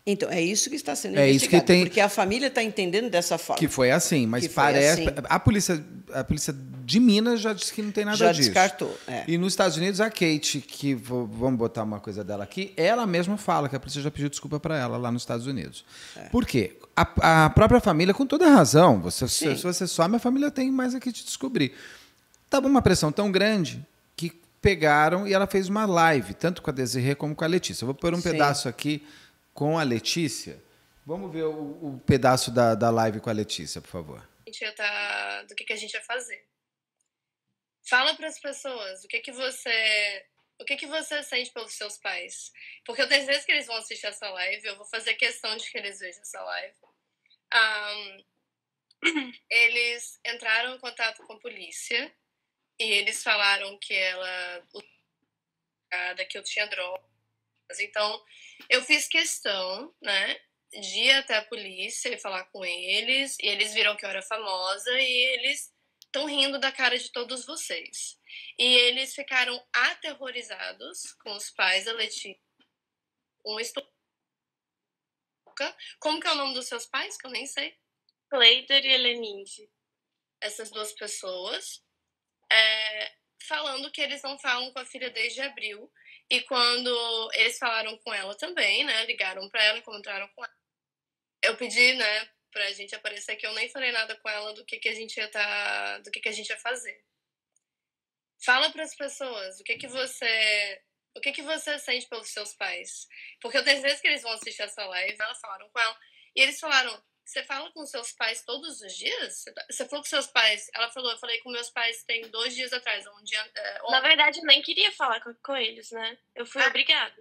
Então, é isso que está sendo é investigado, isso que tem... porque a família está entendendo dessa forma. Que foi assim, mas parece... Assim. A, polícia, a polícia de Minas já disse que não tem nada já disso. Já descartou, é. E nos Estados Unidos, a Kate, que vamos botar uma coisa dela aqui, ela mesma fala que a polícia já pediu desculpa para ela lá nos Estados Unidos. É. Por quê? A, a, própria família, com toda razão, você, se você some, a família tem mais aqui te descobrir. Estava tá uma pressão tão grande que pegaram e ela fez uma live, tanto com a Desirê como com a Letícia. Eu vou pôr um Sim. pedaço aqui com a Letícia. Vamos ver o, o pedaço da, da live com a Letícia, por favor. A gente ia tá, do que, que a gente ia fazer. Fala para as pessoas o que, que você o que, que você sente pelos seus pais? Porque eu tenho certeza que eles vão assistir essa live, eu vou fazer questão de que eles vejam essa live. Um, eles entraram em contato com a polícia e eles falaram que ela que eu tinha drogas. Então, eu fiz questão, né, de ir até a polícia e falar com eles, e eles viram que eu era famosa e eles estão rindo da cara de todos vocês. E eles ficaram aterrorizados com os pais da Letícia. Um estupro. Como que é o nome dos seus pais? Que eu nem sei. Cleider e Helenise. Essas duas pessoas é, falando que eles não falam com a filha desde abril. E quando eles falaram com ela também, né? Ligaram para ela, encontraram com ela. Eu pedi, né, pra gente aparecer que eu nem falei nada com ela do que, que a gente ia tá, do que, que a gente ia fazer. Fala para as pessoas, o que que você o que, que você sente pelos seus pais? Porque eu tenho certeza que eles vão assistir essa live, elas falaram com ela, e eles falaram, você fala com seus pais todos os dias? Tá, você falou com seus pais? Ela falou, eu falei com meus pais tem dois dias atrás, um dia. É, Na verdade, eu nem queria falar com, com eles, né? Eu fui ah. obrigada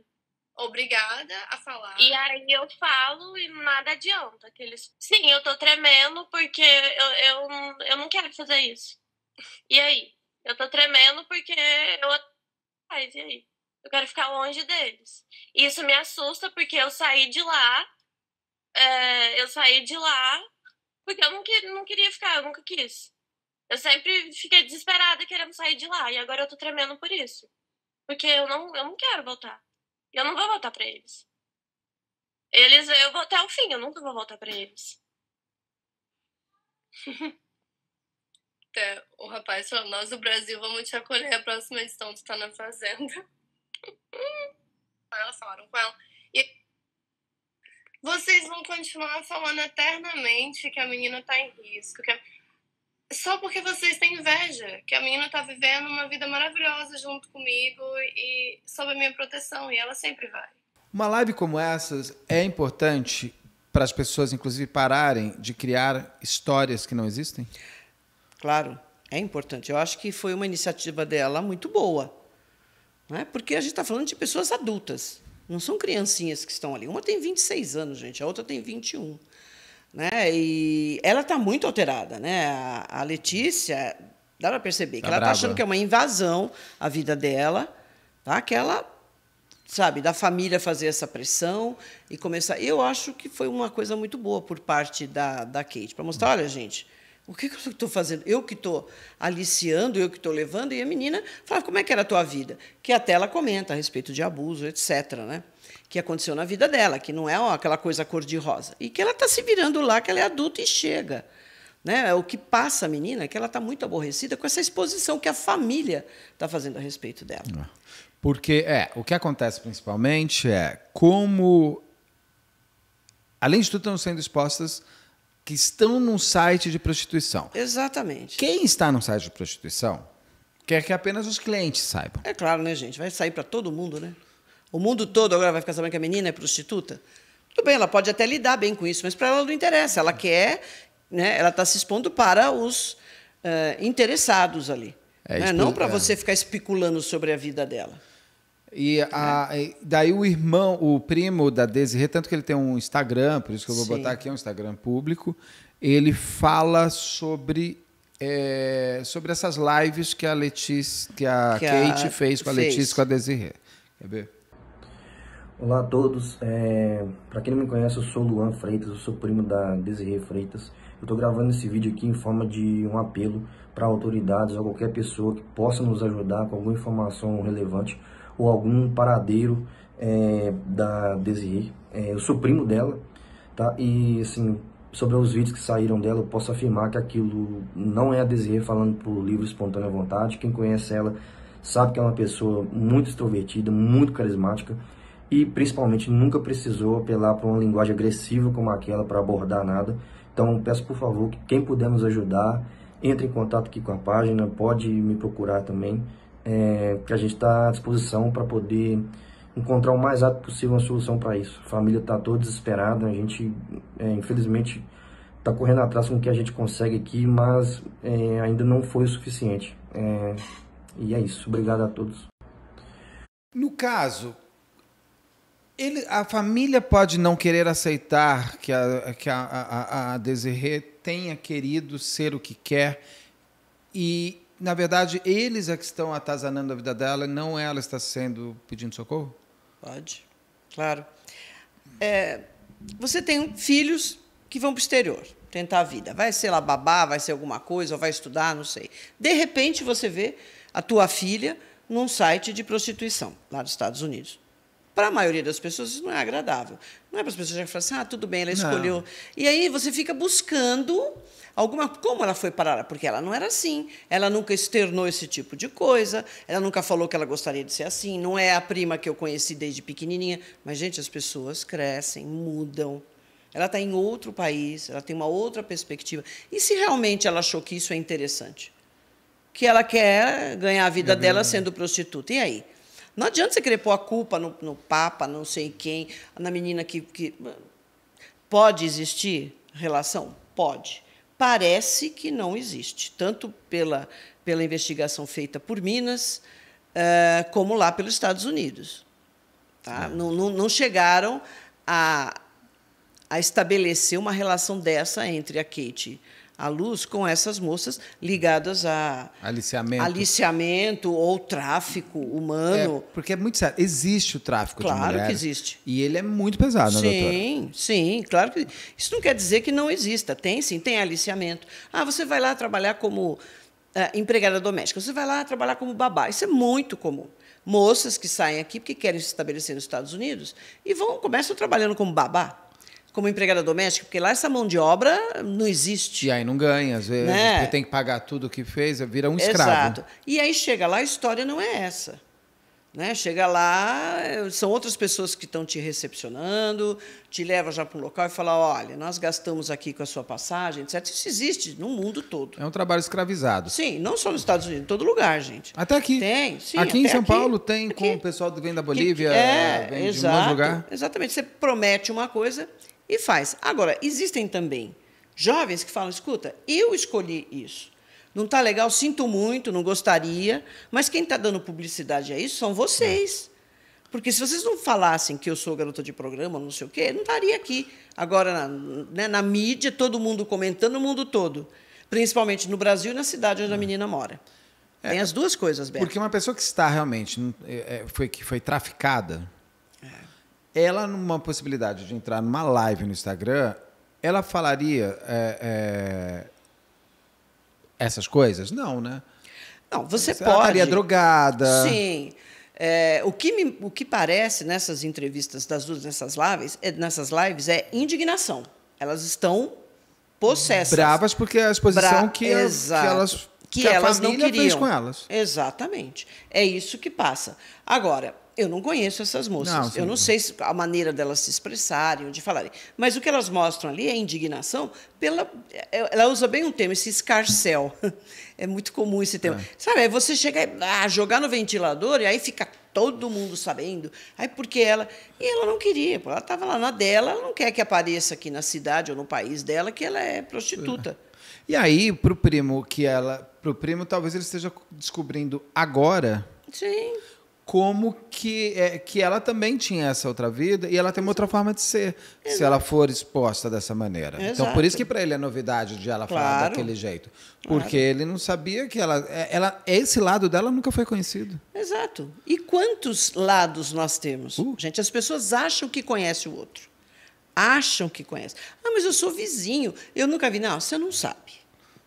obrigada a falar. E aí eu falo e nada adianta. Aqueles... Sim, eu tô tremendo porque eu, eu, eu não quero fazer isso. E aí? Eu tô tremendo porque eu. Mas e aí? Eu quero ficar longe deles. E isso me assusta porque eu saí de lá é, eu saí de lá porque eu não, que, não queria ficar, eu nunca quis. Eu sempre fiquei desesperada querendo sair de lá e agora eu tô tremendo por isso. Porque eu não, eu não quero voltar. Eu não vou voltar para eles. Eles, eu vou até o fim, eu nunca vou voltar para eles. o rapaz falou: Nós do Brasil vamos te acolher. A próxima edição tu tá na Fazenda. Elas falaram com ela. E vocês vão continuar falando eternamente que a menina tá em risco. Que a... Só porque vocês têm inveja, que a menina tá vivendo uma vida maravilhosa junto comigo e sob a minha proteção, e ela sempre vai. Uma live como essa é importante para as pessoas, inclusive, pararem de criar histórias que não existem? Claro, é importante. Eu acho que foi uma iniciativa dela muito boa. Né? Porque a gente está falando de pessoas adultas. Não são criancinhas que estão ali. Uma tem 26 anos, gente, a outra tem 21. Né? E ela está muito alterada, né? A, Letícia, dá para perceber tá que ela está achando que é uma invasão a vida dela, tá? Que ela sabe, da família fazer essa pressão e começar. Eu acho que foi uma coisa muito boa por parte da, da Kate, para mostrar, olha, gente, o que, que eu estou fazendo? Eu que estou aliciando, eu que estou levando. E a menina fala, como é que era a tua vida? Que até ela comenta a respeito de abuso, etc., né? que aconteceu na vida dela, que não é ó, aquela coisa cor-de-rosa. E que ela está se virando lá, que ela é adulta e chega. Né? É o que passa a menina é que ela está muito aborrecida com essa exposição que a família está fazendo a respeito dela. É. Porque é, o que acontece principalmente é como, além de tudo, estão sendo expostas que estão num site de prostituição. Exatamente. Quem está num site de prostituição quer que apenas os clientes saibam. É claro, né, gente? Vai sair para todo mundo, né? O mundo todo agora vai ficar sabendo que a menina é prostituta. Tudo bem, ela pode até lidar bem com isso, mas para ela não interessa. Ela quer, né? Ela está se expondo para os uh, interessados ali. É, né? Não para você ficar especulando sobre a vida dela. E, a, e daí o irmão, o primo da Desirê, tanto que ele tem um Instagram, por isso que eu vou Sim. botar aqui, é um Instagram público, ele fala sobre é, sobre essas lives que a Letícia, que a que Kate a... fez com a fez. Letícia e com a Desirê. Quer ver? Olá a todos. É, para quem não me conhece, eu sou Luan Freitas, eu sou primo da Desirê Freitas. Eu estou gravando esse vídeo aqui em forma de um apelo para autoridades ou qualquer pessoa que possa nos ajudar com alguma informação relevante ou algum paradeiro é, da Desirê. É, eu sou primo dela, tá? E assim, sobre os vídeos que saíram dela, eu posso afirmar que aquilo não é a Desirê falando por livre espontânea vontade. Quem conhece ela sabe que é uma pessoa muito extrovertida, muito carismática e principalmente nunca precisou apelar para uma linguagem agressiva como aquela para abordar nada. Então peço por favor que quem puder nos ajudar, entre em contato aqui com a página, pode me procurar também é, que a gente está à disposição para poder encontrar o mais rápido possível uma solução para isso. A família está toda desesperada, a gente, é, infelizmente, está correndo atrás com o que a gente consegue aqui, mas é, ainda não foi o suficiente. É, e é isso. Obrigado a todos. No caso, ele, a família pode não querer aceitar que a, que a, a, a Desirê tenha querido ser o que quer e na verdade, eles é que estão atazanando a vida dela, não ela está sendo pedindo socorro? Pode, claro. É, você tem filhos que vão para o exterior tentar a vida. Vai ser lá babá, vai ser alguma coisa, ou vai estudar, não sei. De repente, você vê a tua filha num site de prostituição lá dos Estados Unidos. Para a maioria das pessoas, isso não é agradável. Não é para as pessoas já falam assim, ah, tudo bem, ela escolheu. Não. E aí você fica buscando alguma como ela foi parar, porque ela não era assim, ela nunca externou esse tipo de coisa, ela nunca falou que ela gostaria de ser assim, não é a prima que eu conheci desde pequenininha, mas gente, as pessoas crescem, mudam. Ela está em outro país, ela tem uma outra perspectiva. E se realmente ela achou que isso é interessante? Que ela quer ganhar a vida é dela sendo prostituta. E aí? Não adianta você querer pôr a culpa no, no Papa, não sei quem, na menina que, que. Hum, pode existir relação? Pode parece que não existe, tanto pela, pela investigação feita por Minas, eh, como lá pelos Estados Unidos. Tá? É. Não, não, não chegaram a, a estabelecer uma relação dessa entre a Kate à luz com essas moças ligadas a aliciamento, aliciamento ou tráfico humano. É, porque é muito sério. Existe o tráfico claro de mulheres. Claro que existe. E ele é muito pesado, sim, né, doutora? Sim, sim, claro que. Isso não quer dizer que não exista. Tem sim, tem aliciamento. Ah, você vai lá trabalhar como eh, empregada doméstica, você vai lá trabalhar como babá. Isso é muito comum moças que saem aqui porque querem se estabelecer nos Estados Unidos e vão começam trabalhando como babá como empregada doméstica, porque lá essa mão de obra não existe. E aí não ganha, às vezes, né? porque tem que pagar tudo o que fez, vira um escravo. Exato. E aí chega lá, a história não é essa. Né? Chega lá, eh, são outras pessoas que estão te recepcionando, te leva já para um local e fala: olha, nós gastamos aqui com a sua passagem, etc. Isso existe no mundo todo. É um trabalho escravizado. Sim, não só nos Estados Unidos, em todo lugar, gente. Até aqui. Tem, sim. Aqui em São aqui. Paulo tem aqui. com o pessoal que vem da Bolívia, que, que é, vem exato, de um lugar. Exatamente. Você promete uma coisa e faz. Agora, existem também jovens que falam: escuta, eu escolhi isso. Não está legal, sinto muito, não gostaria, mas quem está dando publicidade a isso são vocês. Porque se vocês não falassem que eu sou garota de programa, não sei o quê, não estaria aqui. Agora, na, né, na mídia, todo mundo comentando, o mundo todo. Principalmente no Brasil e na cidade onde a é. menina mora. É. Tem as duas coisas, Beto. Porque uma pessoa que está realmente, é, é foi, que foi traficada, ela, numa possibilidade de entrar numa live no Instagram, ela falaria é, é, essas coisas? Não, né? Não, você, pode. Ela drogada. Sim. É, o, que me, o que parece nessas entrevistas das duas, nessas lives, é, nessas lives, é indignação. Elas estão possessas. Bravas porque é a exposição Bra que, exato. que elas que, que elas não queriam. com elas. Exatamente. É isso que passa. Agora, eu não conheço essas moças. Não, eu não sei a maneira delas se expressarem de falarem. Mas o que elas mostram ali é indignação pela. É, é, ela usa bem um termo, esse escarcel. É muito comum esse termo. É. Sabe, aí você chega a jogar no ventilador e aí fica todo mundo sabendo. Aí porque ela. E ela não queria, ela estava lá na dela, ela não quer que apareça aqui na cidade ou no país dela que ela é prostituta. É. E aí, para o primo que ela. o primo, talvez ele esteja descobrindo agora. Sim como que, é, que ela também tinha essa outra vida e ela tem uma outra forma de ser, Exato. se ela for exposta dessa maneira. Exato. Então, por isso que para ele é novidade de ela claro. falar daquele jeito. Porque claro. ele não sabia que ela, é, ela. Esse lado dela nunca foi conhecido. Exato. E quantos lados nós temos? Uh. Gente, as pessoas acham que conhece o outro. Acham que conhece. Ah, mas eu sou vizinho. Eu nunca vi. Não, você não sabe.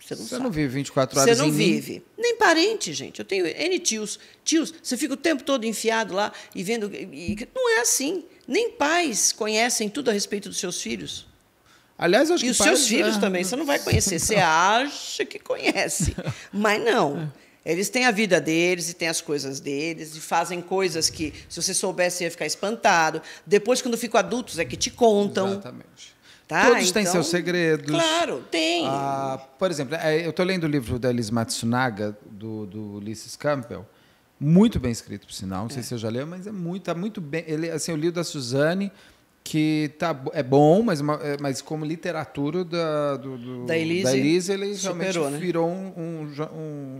Você não, você sabe. não vive 24 horas Você não vive. Mim. Nem parente, gente. Eu tenho N tios. Tios, você fica o tempo todo enfiado lá e vendo. E não é assim. Nem pais conhecem tudo a respeito dos seus filhos. Aliás, acho e que. E os pais... seus filhos é. também. Você não vai conhecer. Você acha que conhece. Mas não. É. Eles têm a vida deles e têm as coisas deles e fazem coisas que, se você soubesse, ia ficar espantado. Depois, quando ficam adultos, é que te contam. Exatamente. Tá? Todos então, têm seus segredos. Claro, tem. Ah, por exemplo, é, eu estou lendo o livro da Elis Matsunaga, do, do Ulysses Campbell, muito bem escrito, por sinal. Não sei é. se você já leu, mas é muito, tá muito bem. Ele, assim, eu li o da Suzane, que tá, é bom, mas, é, mas como literatura da, do, do, da Elise, da Elise ele superou, realmente né? virou um, um,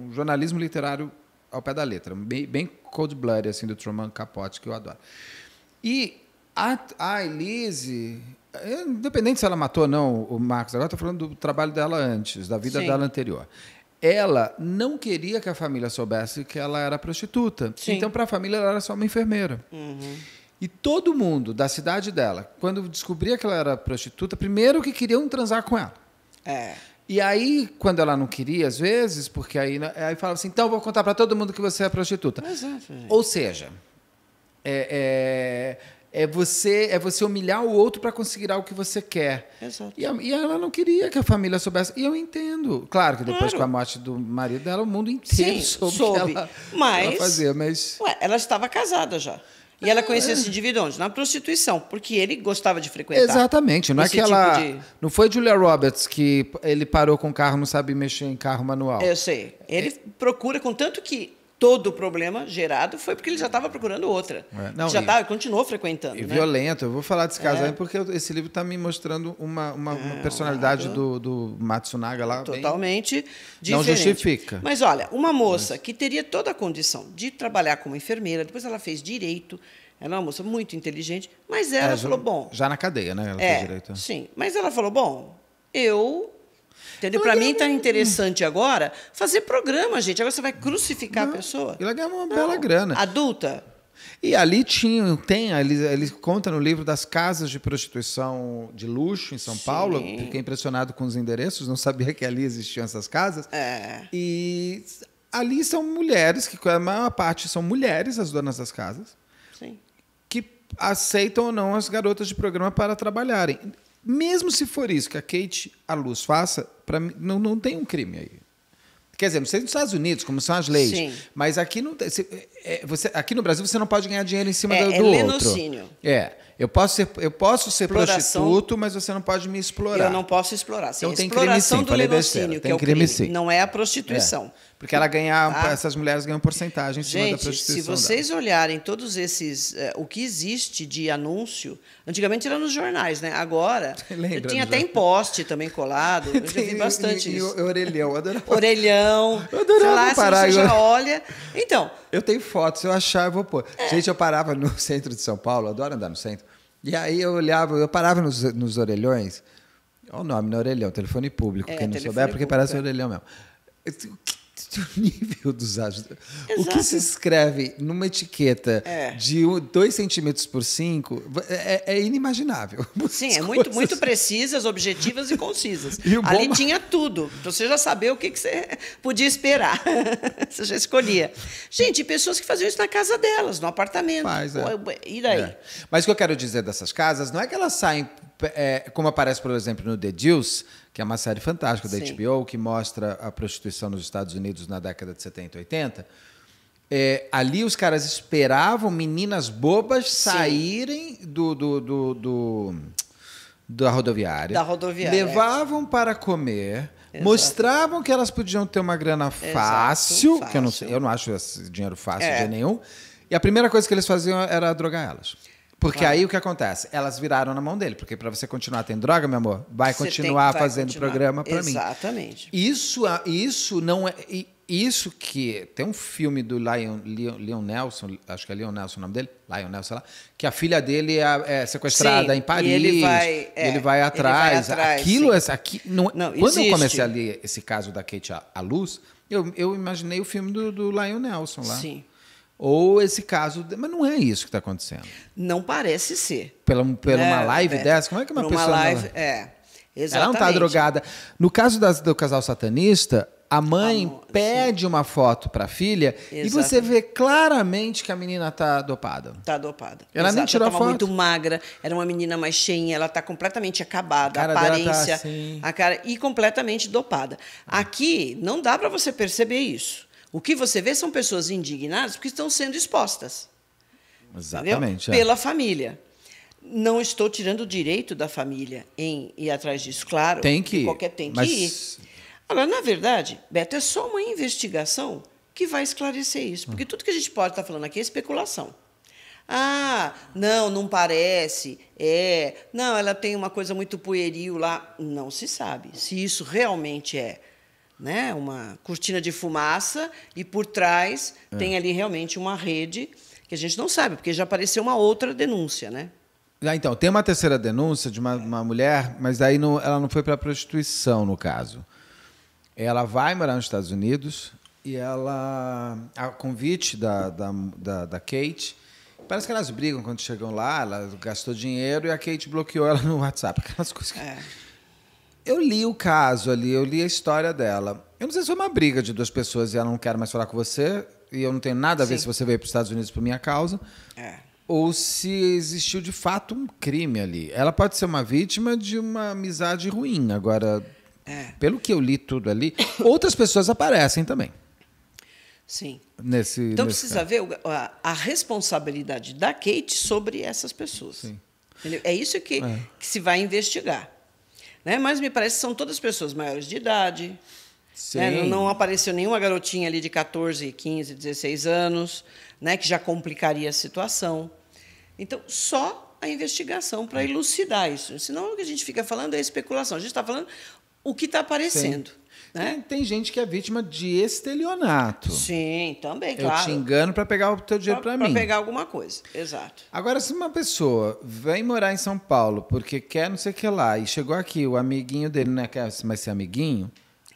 um, jornalismo literário ao pé da letra. Bem, bem cold blood, assim, do Truman Capote, que eu adoro. E a, a Elise é, independente se ela matou ou não o Marcos, agora estou falando do trabalho dela antes, da vida Sim. dela anterior. Ela não queria que a família soubesse que ela era prostituta. Sim. Então, para a família, ela era só uma enfermeira. Uhum. E todo mundo da cidade dela, quando descobria que ela era prostituta, primeiro que queriam transar com ela. É. E aí, quando ela não queria, às vezes, porque aí, né, aí falava assim, então vou contar para todo mundo que você é prostituta. Exato. Ou seja, é, é, é você é você humilhar o outro para conseguir algo que você quer. Exato. E, e, ela não queria que a família soubesse. E eu entendo. Claro que depois claro. com a morte do marido dela, o mundo inteiro Sim, soube, soube. Que ela, mas, ela fazia. Mas Ué, ela estava casada já. E ela conhecia esse é. indivíduo onde? Na prostituição, porque ele gostava de frequentar. Exatamente, não é que ela. Tipo de... Não foi Julia Roberts que ele parou com o carro, não sabe mexer em carro manual. Eu sei. Ele é. procura, contanto que todo o problema gerado foi porque ele já estava procurando outra. É, não, já e, tava, continuou frequentando. E né? violento. Eu vou falar desse caso é. aí porque esse livro está me mostrando uma, uma, é, uma personalidade do, do Matsunaga lá. Totalmente bem... diferente. Não justifica. Mas olha, uma moça que teria toda a condição de trabalhar como enfermeira, depois ela fez direito. Ela é uma moça muito inteligente, mas ela é, já, falou, bom... Já na cadeia, né? Ela é, fez direito. É. Sim, mas ela falou, bom, eu Entendeu? Para mim está interessante agora fazer programa, gente. Agora você vai crucificar não, a pessoa. Ela ganha é uma não. bela grana. Adulta. E ali tinha, tem, ele, ele conta no livro das casas de prostituição de luxo em São Sim. Paulo. Fiquei impressionado com os endereços, não sabia que ali existiam essas casas. É. E ali são mulheres, que a maior parte são mulheres, as donas das casas. Sim. Que aceitam ou não as garotas de programa para trabalharem mesmo se for isso que a Kate a luz faça, para não, não tem um crime aí. Quer dizer, não sei nos Estados Unidos como são as leis, Sim. mas aqui no, é, você, aqui no Brasil você não pode ganhar dinheiro em cima é, do, é do é lenocínio. outro. É, eu posso ser, eu posso ser prostituto, mas você não pode me explorar. Eu não posso explorar. Sim, então tem crime sim, do lenocínio, que é o crime, crime. Não é a prostituição. É. Porque ela ganha, ah. essas mulheres ganham porcentagem em Gente, cima da prostituição. Se vocês dela. olharem todos esses. Eh, o que existe de anúncio, antigamente era nos jornais, né? Agora. Lembra, tinha até em poste também colado. Eu Tem, já vi bastante e, isso. E, e orelhão, adorava. Orelhão. Eu adorava sei lá, parar, você eu... já olha. Então. Eu tenho fotos, se eu achar, eu vou pôr. É. Gente, eu parava no centro de São Paulo, adoro andar no centro. E aí eu olhava, eu parava nos, nos orelhões. Olha o nome, no orelhão, telefone público. É, quem não souber, público, porque parece é. orelhão mesmo do nível dos ajustes. O que se escreve numa etiqueta é. de 2 centímetros por 5 é, é, é, inimaginável. Sim, é muito, muito precisas, objetivas e concisas. E Ali tinha tudo. Então você já sabia o que, que você podia esperar. você já escolhia. Gente, pessoas que faziam isso na casa delas, no apartamento. Mas, é. E daí? É. Mas o que eu quero dizer dessas casas não é que elas saem é, como aparece, por exemplo, no The Deuce, que é uma série fantástica da Sim. HBO, que mostra a prostituição nos Estados Unidos na década de 70 e 80. É, ali os caras esperavam meninas bobas Sim. saírem do, do, do, do, da rodoviária. Da rodoviária. É. Levavam é. para comer. Exato. Mostravam que elas podiam ter uma grana fácil, fácil. que eu não, eu não acho esse dinheiro fácil é. de nenhum. E a primeira coisa que eles faziam era drogar elas. Porque claro. aí o que acontece? Elas viraram na mão dele, porque para você continuar tendo droga, meu amor, vai você continuar tem, vai fazendo continuar. programa para mim. Exatamente. Isso, isso não é. Isso que. Tem um filme do Lion, Leon, Leon Nelson, acho que é Leon Nelson o nome dele, Lion Nelson, sei lá, que a filha dele é, é sequestrada sim, em Paris. ele vai, é, ele vai atrás. Ele vai atrás Aquilo, é aqui, não, não, quando existe. eu comecei a ler esse caso da Kate à, à luz, eu, eu imaginei o filme do, do Lion Nelson lá. Sim. Ou esse caso. Mas não é isso que está acontecendo. Não parece ser. Pela, pela é, uma live é, dessa? Como é que uma pessoa. Uma live, ela... é. Exatamente. Ela não está drogada. No caso das, do casal satanista, a mãe pede sim. uma foto para a filha Exatamente. e você vê claramente que a menina está dopada. Está dopada. Ela Exato. nem tirou ela a foto. muito magra, era uma menina mais cheinha, ela está completamente acabada, a, a tá aparência, tá assim. a cara e completamente dopada. Hum. Aqui não dá para você perceber isso. O que você vê são pessoas indignadas porque estão sendo expostas. Exatamente. É. Pela família. Não estou tirando o direito da família em ir atrás disso, claro. Tem que ir. Qualquer tem mas... que ir. Agora, na verdade, Beto, é só uma investigação que vai esclarecer isso. Porque tudo que a gente pode estar falando aqui é especulação. Ah, não, não parece. É, não, ela tem uma coisa muito pueril lá. Não se sabe se isso realmente é né, uma cortina de fumaça e por trás é. tem ali realmente uma rede que a gente não sabe, porque já apareceu uma outra denúncia, né? Ah, então, tem uma terceira denúncia de uma, uma mulher, mas aí não, ela não foi para prostituição, no caso. Ela vai morar nos Estados Unidos e ela. A convite da, da, da, da Kate, Parece que elas brigam quando chegam lá, ela gastou dinheiro e a Kate bloqueou ela no WhatsApp. Aquelas coisas que... É. Eu li o caso ali, eu li a história dela. Eu não sei se foi uma briga de duas pessoas e ela não quer mais falar com você, e eu não tenho nada a ver Sim. se você veio para os Estados Unidos por minha causa. É. Ou se existiu de fato um crime ali. Ela pode ser uma vítima de uma amizade ruim. Agora, é. pelo que eu li tudo ali, outras pessoas aparecem também. Sim. Nesse, então nesse precisa caso. ver a, a, responsabilidade da Kate sobre essas pessoas. Sim. É isso que, é. que se vai investigar. Né? Mas me parece que são todas pessoas maiores de idade. Né? Não, não, apareceu nenhuma garotinha ali de 14, 15, 16 anos, né? que já complicaria a situação. Então, só a investigação para elucidar isso. Senão, o que a gente fica falando é especulação. A gente está falando o que está aparecendo. Sim. Né? Tem, gente que é vítima de estelionato. Sim, também, claro. Eu te engano para pegar o teu dinheiro para mim. Para pegar alguma coisa, exato. Agora, se uma pessoa vem morar em São Paulo porque quer não sei o que lá e chegou aqui, o amiguinho dele não né, quer mais ser amiguinho...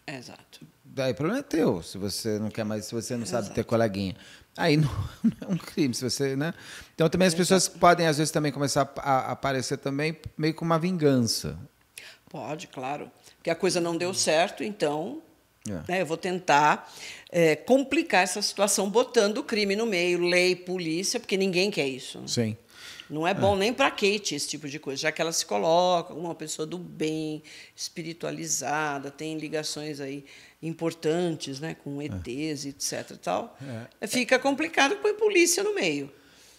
Exato. Daí o problema é teu, se você não quer mais, se você não exato. sabe ter coleguinha. Aí não, não, é um crime, se você, né? Então também as exato. pessoas podem, às vezes, também começar a aparecer também meio com uma vingança. Pode, claro porque a coisa não deu certo, então é. Né, eu vou tentar é, complicar essa situação botando o crime no meio, lei, polícia, porque ninguém quer isso. Né? Sim. Não é bom é. nem para Kate esse tipo de coisa, já que ela se coloca como uma pessoa do bem, espiritualizada, tem ligações aí importantes, né, com ETs, é. etc. Tal. É. Fica complicado a polícia no meio.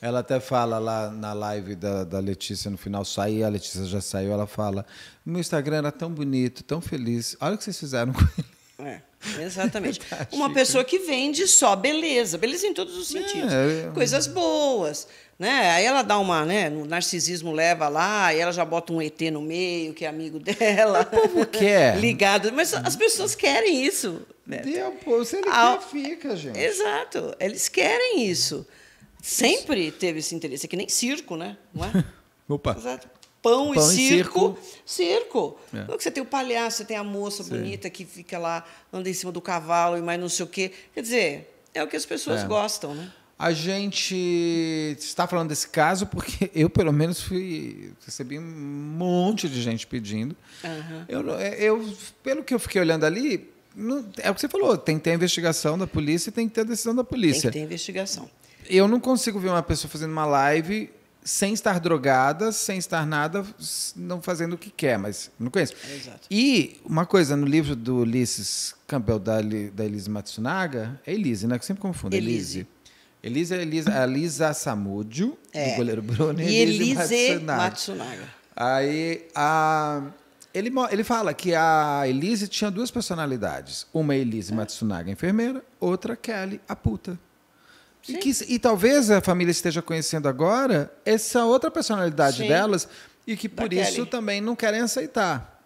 Ela até fala lá na live da, da Letícia, no final sair, a Letícia já saiu, ela fala: meu Instagram era tão bonito, tão feliz, olha o que vocês fizeram com ele. É, exatamente. tá Uma chique. pessoa que vende só beleza, beleza em todos os é, sentidos. É, é, Coisas boas. Né? Aí ela dá uma, né? O narcisismo leva lá, e ela já bota um ET no meio, que é amigo dela. O povo quer. Ligado. Mas as pessoas querem isso. Né? Deu, pô, você ah, fica, gente. Exato. Eles querem isso. Sempre teve esse interesse. É que nem circo, né? Não é? Opa. Exato. Pão, Pão, e circo. E circo. circo. É. é você tem o palhaço, você tem a moça Sim. bonita que fica lá, anda em cima do cavalo e mais não sei o quê. Quer dizer, é o que as pessoas é. gostam, né? A gente está falando desse caso porque eu, pelo menos, fui recebi um monte de gente pedindo. Uhum. Eu, é, eu, pelo que eu fiquei olhando ali, não, é o que você falou, tem que ter a investigação da polícia e tem que ter a decisão da polícia. Tem que ter investigação eu não consigo ver uma pessoa fazendo uma live sem estar drogada, sem estar nada, não fazendo o que quer, mas não conheço. Exato. E uma coisa, no livro do Ulisses Campbell, da, da Elise Matsunaga, é Elise, né? Que sempre confundo. Elise. Elise é Elisa, a Lisa Samudio, é. do goleiro Bruno, e Elise, Elise Matsunaga. Matsunaga. Aí, a, ele, ele fala que a Elise tinha duas personalidades. Uma é Elise Matsunaga, enfermeira, outra Kelly, a puta. E, que, e, talvez a família esteja conhecendo agora essa outra personalidade Sim. delas e que por da isso Kelly. também não querem aceitar.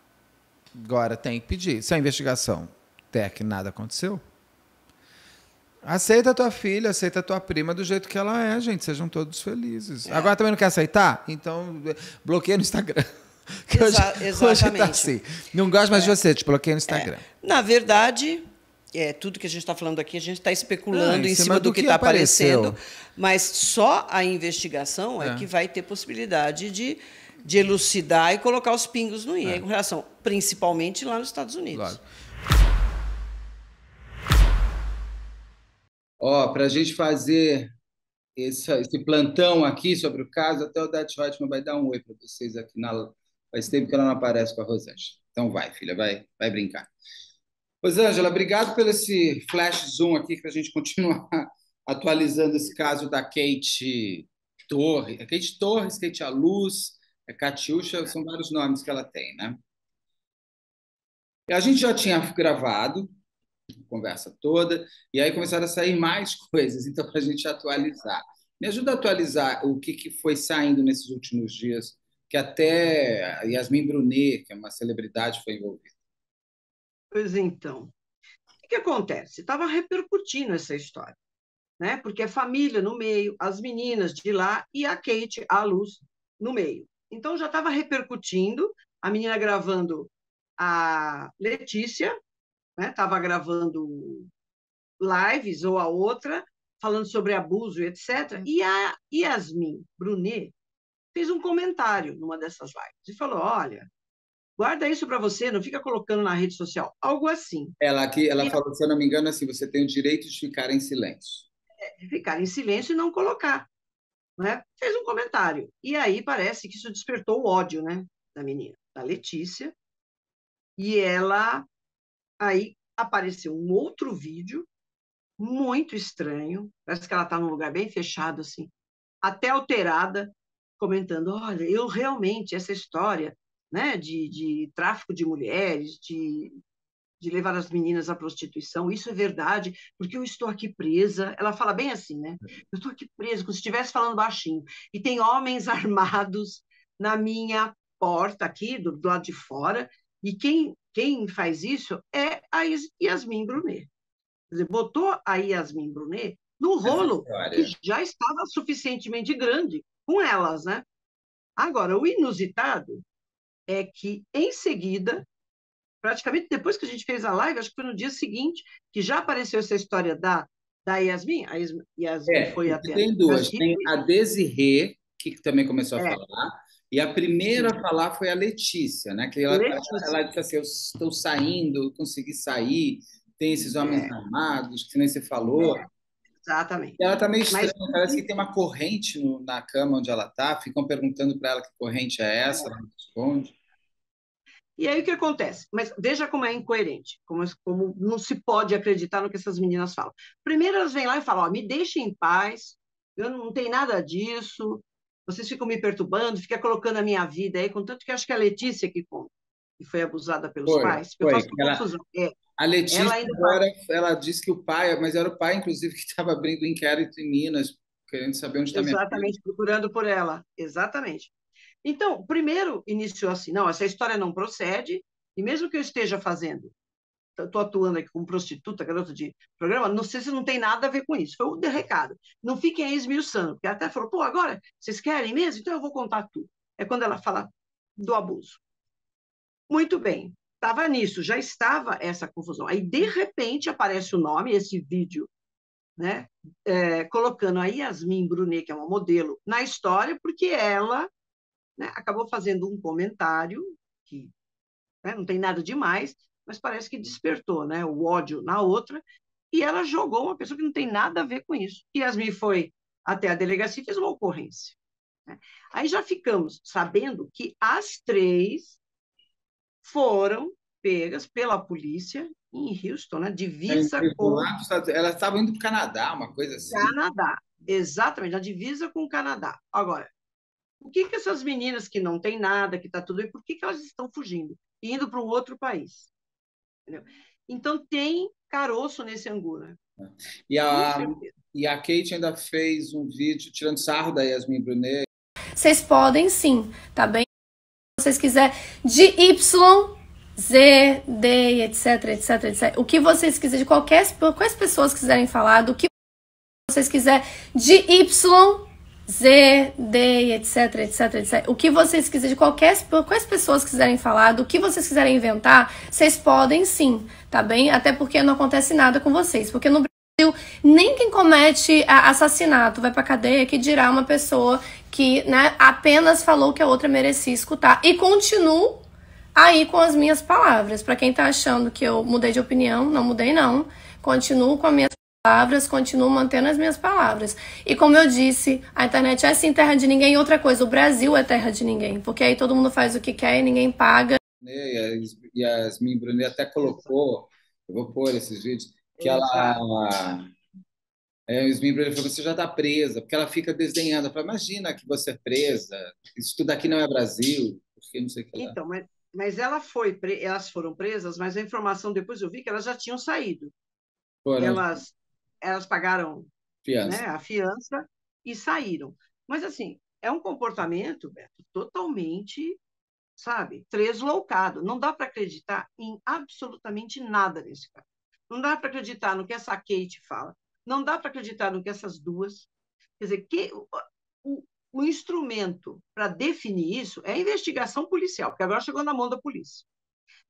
Agora tem que pedir. Se a é investigação até que nada aconteceu, aceita a tua filha, aceita a tua prima do jeito que ela é, gente. Sejam todos felizes. É. Agora também não quer aceitar? Então bloqueia no Instagram. Exa hoje, tá exatamente. Hoje tá assim. Não gosto mais é. de você, te bloqueio no Instagram. É. Na verdade, é, tudo que a gente está falando aqui, a gente está especulando ah, em, cima, do, do que está aparecendo, mas só a investigação é. é, que vai ter possibilidade de, de elucidar e colocar os pingos no i, é. em relação, principalmente lá nos Estados Unidos. Claro. Ó, oh, para a gente fazer esse, esse, plantão aqui sobre o caso, até o Dati Hotman vai dar um oi para vocês aqui na. Faz tempo que ela não aparece com a Rosângela. Então vai, filha, vai, vai brincar. Pois, Ângela, obrigado pelo esse flash zoom aqui para a gente continuar atualizando esse caso da Kate Torres. É Kate Torres, Kate Aluz, é Katiusha, são vários nomes que ela tem, né? A gente já tinha gravado a conversa toda, e aí começaram a sair mais coisas, então, para a gente atualizar. Me ajuda a atualizar o que, que foi saindo nesses últimos dias, que até Yasmin Brunet, que é uma celebridade, foi envolvida. Pois então. O que acontece? Estava repercutindo essa história, né? Porque é família no meio, as meninas de lá e a Kate, a Luz, no meio. Então já estava repercutindo, a menina gravando a Letícia, né? gravando lives ou a outra, falando sobre abuso, etc. Uhum. E a Yasmin Brunet fez um comentário numa dessas lives e falou: olha, Guarda isso para você, não fica colocando na rede social. Algo assim. Ela aqui, ela e... falou, se eu não me engano, assim, você tem o direito de ficar em silêncio. É, de ficar em silêncio e não colocar. Né? Fez um comentário. E aí parece que isso despertou o ódio, né? Da menina, da Letícia. E ela aí apareceu um outro vídeo muito estranho. Parece que ela está num lugar bem fechado, assim, até alterada, comentando: olha, eu realmente, essa história né, de, de tráfico de mulheres, de, de levar as meninas à prostituição. Isso é verdade, porque eu estou aqui presa. Ela fala bem assim, né? Eu estou aqui presa, como se estivesse falando baixinho. E tem homens armados na minha porta aqui, do, do lado de fora. E quem, quem faz isso é a Yasmin Brunet. Quer dizer, botou a Yasmin Brunet no rolo que já estava suficientemente grande com elas, né? Agora, o inusitado é que, em seguida, praticamente depois que a gente fez a live, acho que foi no dia seguinte, que já apareceu essa história da, da Yasmin. A Yasmin é, foi até. Tem duas: tem a Desirê, que também começou a é. falar. E a primeira a falar foi a Letícia, né? Que ela, Letícia. ela, disse assim: Eu estou saindo, consegui sair, tem esses homens é. armados, que nem você falou. É. Exatamente. Ela também tá meio estranha, Mas... parece que tem uma corrente no, na cama onde ela está ficam perguntando para ela que corrente é, é essa, ela não responde. E aí o que acontece? Mas veja como é incoerente, como, como não se pode acreditar no que essas meninas falam. Primeiro elas vêm lá e falam, ó, me deixem em paz, eu não tenho nada disso, vocês ficam me perturbando, fica colocando a minha vida aí, contanto que acho que é a Letícia que conta, que foi abusada pelos foi, pais. Foi, eu faço ela, confusão. É, a Letícia ela agora, ela disse que o pai, mas era o pai, inclusive, que estava abrindo o inquérito em Minas, querendo saber onde está minha Exatamente, procurando por ela. Exatamente. Então, primeiro iniciou assim, não, essa história não procede, e mesmo que eu esteja fazendo, estou atuando aqui como prostituta, garota de programa, não sei se não tem nada a ver com isso. Foi o um recado. Não fiquem aí esmiuçando, porque até falou, pô, agora vocês querem mesmo? Então eu vou contar tudo. É quando ela fala do abuso. Muito bem estava nisso, já estava essa confusão. Aí, de repente, aparece o nome, esse vídeo, né, é, colocando a Yasmin Brunet, que é uma modelo, na história, porque ela né, acabou fazendo um comentário que né, não tem nada demais, mas parece que despertou né, o ódio na outra, e ela jogou uma pessoa que não tem nada a ver com isso. Yasmin foi até a delegacia e fez uma ocorrência. Né. Aí já ficamos sabendo que as três foram pegas pela polícia em Houston, na divisa é, com. Elas estavam indo para o Canadá, uma coisa assim. Canadá, exatamente, na divisa com o Canadá. Agora, o que, que essas meninas que não têm nada, que está tudo aí, por que, que elas estão fugindo e indo para um outro país? Entendeu? Então, tem caroço nesse angu, né? E a, e a Kate ainda fez um vídeo tirando sarro da Yasmin Brunet. Vocês podem sim, tá bem? vocês quiserem, de Y, Z, D, etc, etc, etc. O que vocês quiserem, de qualquer, quais pessoas quiserem falar, do que vocês quiserem, de Y, Z, D, etc, etc, etc. O que vocês quiserem, de qualquer, quais pessoas quiserem falar, do que vocês quiserem inventar, vocês podem sim, tá bem? Até porque não acontece nada com vocês, porque no nem quem comete assassinato vai pra cadeia que dirá uma pessoa que né, apenas falou que a outra merecia escutar. E continuo aí com as minhas palavras. Para quem tá achando que eu mudei de opinião, não mudei não. Continuo com as minhas palavras, continuo mantendo as minhas palavras. E como eu disse, a internet é sim terra de ninguém. Outra coisa, o Brasil é terra de ninguém. Porque aí todo mundo faz o que quer e ninguém paga. E a Yasmin Brunet até colocou, eu vou pôr esses vídeos, que ela. É, o Smith falou: você já está presa, porque ela fica desdenhada. Fala, imagina que você é presa, isso tudo aqui não é Brasil, porque não sei o que. Lá. Então, mas, mas ela foi, elas foram presas, mas a informação depois eu vi que elas já tinham saído. Foram. Elas, elas pagaram fiança. Né, a fiança e saíram. Mas assim, é um comportamento, Beto, totalmente, sabe, loucado Não dá para acreditar em absolutamente nada nesse cara. Não dá para acreditar no que essa Kate fala. Não dá para acreditar no que essas duas. Quer dizer, que, o, o instrumento para definir isso é a investigação policial, porque agora chegou na mão da polícia.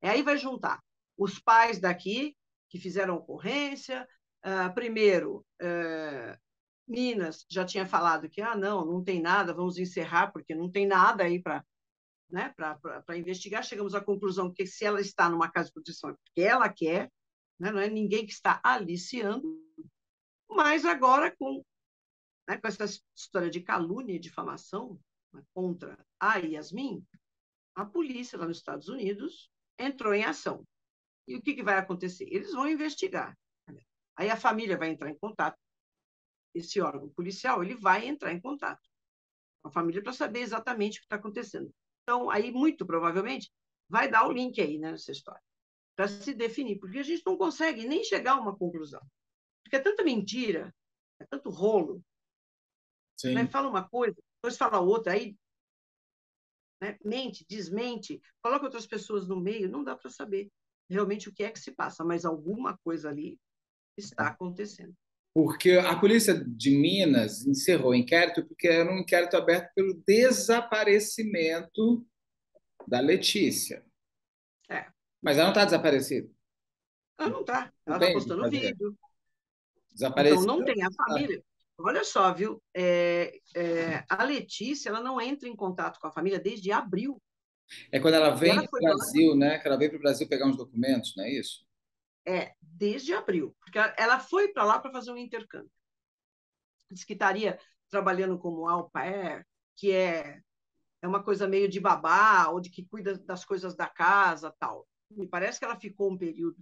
E aí vai juntar os pais daqui, que fizeram ocorrência. Uh, primeiro, uh, Minas já tinha falado que, ah, não, não tem nada, vamos encerrar, porque não tem nada aí para né, para investigar. Chegamos à conclusão que se ela está numa casa de proteção é porque ela quer, né? não é ninguém que está aliciando, mas agora com, né, com essa história de calúnia e difamação né, contra a Yasmin, a polícia lá nos Estados Unidos entrou em ação. E o que, que vai acontecer? Eles vão investigar. Aí a família vai entrar em contato. Esse órgão policial ele vai entrar em contato com a família para saber exatamente o que está acontecendo. Então, aí, muito provavelmente, vai dar o link aí né, nessa história para se definir, porque a gente não consegue nem chegar a uma conclusão. Porque é tanta mentira, é tanto rolo. Sim. Né? Fala uma coisa, depois fala outra, aí né? mente, desmente, coloca outras pessoas no meio, não dá para saber realmente o que é que se passa, mas alguma coisa ali está é. acontecendo. Porque a polícia de Minas encerrou o inquérito porque era um inquérito aberto pelo desaparecimento da Letícia. É. Mas ela não está desaparecida. Ela não está. Ela está postando é. vídeo. Desaparecida. Então não tem a ah. família. Olha só, viu? É, é, a Letícia ela não entra em contato com a família desde abril. É quando ela vem para o Brasil, lá... né? Que ela veio para o Brasil pegar uns documentos, não é isso? É, desde abril. Porque ela foi para lá para fazer um intercâmbio. Diz que estaria trabalhando como au pair, que é, é uma coisa meio de babá, ou de que cuida das coisas da casa tal me parece que ela ficou um período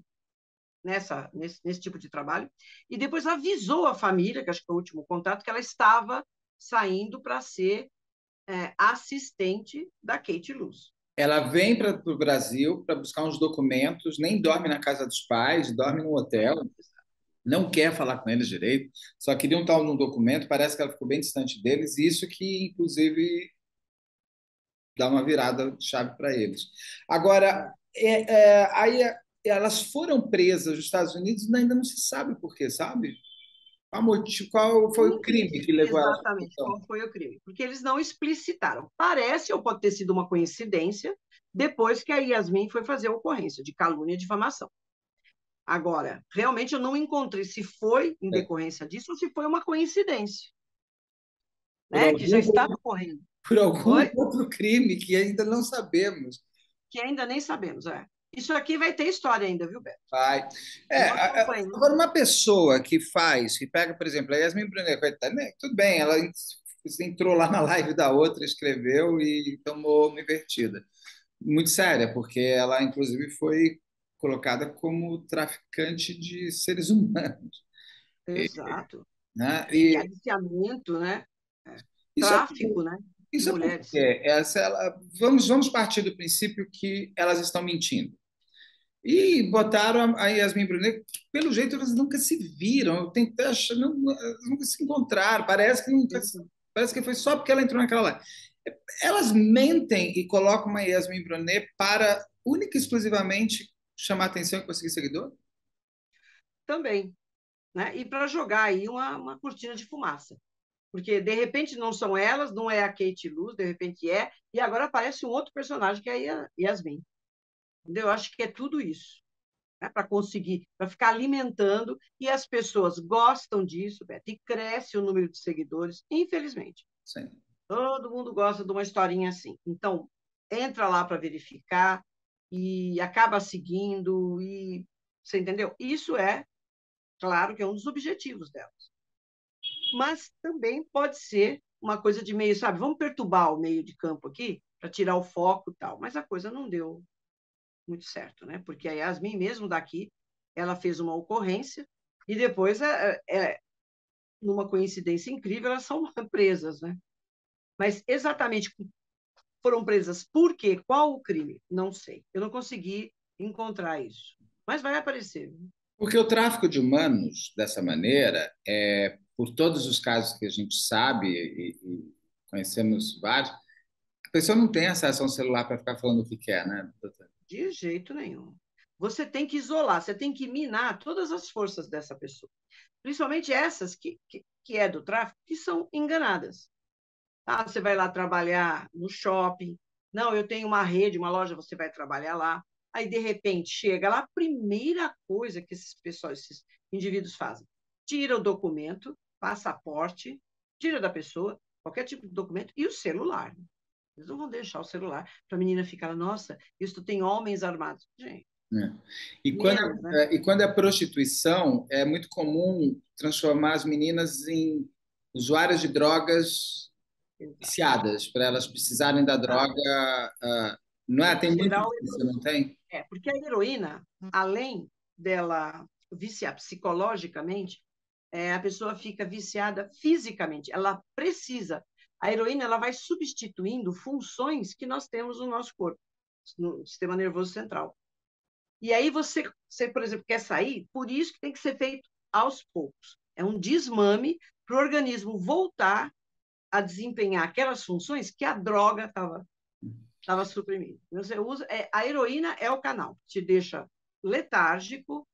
nessa nesse, nesse tipo de trabalho e depois avisou a família, que acho que foi o último contato, que ela estava saindo para ser é, assistente da Kate Luz. Ela vem para o Brasil para buscar uns documentos, nem dorme na casa dos pais, dorme no hotel, não quer falar com eles direito, só queriam estar num documento, parece que ela ficou bem distante deles, e isso que, inclusive, dá uma virada de chave para eles. Agora, é, é, aí é, elas foram presas nos Estados Unidos ainda não se sabe por quê, sabe? qual foi o crime que levou Exatamente, ela? Exatamente, qual foi o crime? Porque eles não explicitaram. Parece, ou pode ter sido uma coincidência, depois que a Yasmin foi fazer a ocorrência de calúnia e difamação. Agora, realmente eu não encontrei se foi em é. decorrência é. disso ou se foi uma coincidência. Né? que já estava ocorrendo. Por algum foi? outro crime que ainda não sabemos que ainda nem sabemos. É. Isso aqui vai ter história ainda, viu, Beto? Vai. É, agora, uma pessoa que faz, que pega, por exemplo, a Yasmin Brunet, né? tudo bem, ela entrou lá na live da outra, escreveu e tomou uma invertida. Muito séria, porque ela, inclusive, foi colocada como traficante de seres humanos. Exato. E, né? e, e aliciamento, né? É Tráfico, né? Isso é mulheres. é porque ela, vamos, vamos partir do princípio que elas estão mentindo. E botaram a Yasmin Brunet, pelo jeito elas nunca se viram, tentei, não, nunca se encontraram, parece que, nunca, parece que foi só porque ela entrou naquela live. Elas mentem e colocam a Yasmin Brunet para única e exclusivamente chamar atenção e conseguir seguidor? Também. Né? E para jogar aí uma, uma cortina de fumaça. Porque, de repente, não são elas, não é a Kate Luz, de repente é, e agora aparece um outro personagem, que é a Yasmin. Entendeu? Eu acho que é tudo isso. Né? Para conseguir, para ficar alimentando, e as pessoas gostam disso, Beto, e cresce o número de seguidores, infelizmente. Sim. Todo mundo gosta de uma historinha assim. Então, entra lá para verificar e acaba seguindo, e você entendeu? Isso é, claro, que é um dos objetivos delas mas também pode ser uma coisa de meio, sabe? Vamos perturbar o meio de campo aqui para tirar o foco e tal. Mas a coisa não deu muito certo, né? Porque a Yasmin, mesmo daqui, ela fez uma ocorrência e depois, é, é, é numa coincidência incrível, elas são presas, né? Mas exatamente foram presas por quê? Qual o crime? Não sei. Eu não consegui encontrar isso. Mas vai aparecer. Porque o tráfico de humanos, dessa maneira, é, por todos os casos que a gente sabe e, e conhecemos vários, a pessoa não tem acesso a um celular para ficar falando o que quer, né, De jeito nenhum. Você tem que isolar, você tem que minar todas as forças dessa pessoa, principalmente essas que, que, que é do tráfico, que são enganadas. Ah, você vai lá trabalhar no shopping, não, eu tenho uma rede, uma loja, você vai trabalhar lá. Aí, de repente, chega lá, a primeira coisa que esses pessoal, esses indivíduos fazem, tira o documento, passaporte, tira da pessoa qualquer tipo de documento e o celular. Eles não vão deixar o celular para a menina ficar, nossa, isso tem homens armados. Gente. É. E, quando, é, né? É, e quando é prostituição, é muito comum transformar as meninas em usuárias de drogas viciadas, para elas precisarem da droga. Uh, não é? Tem muito isso, não tem? É, porque a heroína, além dela viciar psicologicamente, é, a pessoa fica viciada fisicamente, ela precisa. A heroína ela vai substituindo funções que nós temos no nosso corpo, no sistema nervoso central. E aí você, você por exemplo, quer sair, por isso que tem que ser feito aos poucos. É um desmame para o organismo voltar a desempenhar aquelas funções que a droga estava tava suprimindo. Você usa é, a heroína é o canal, te deixa letárgico,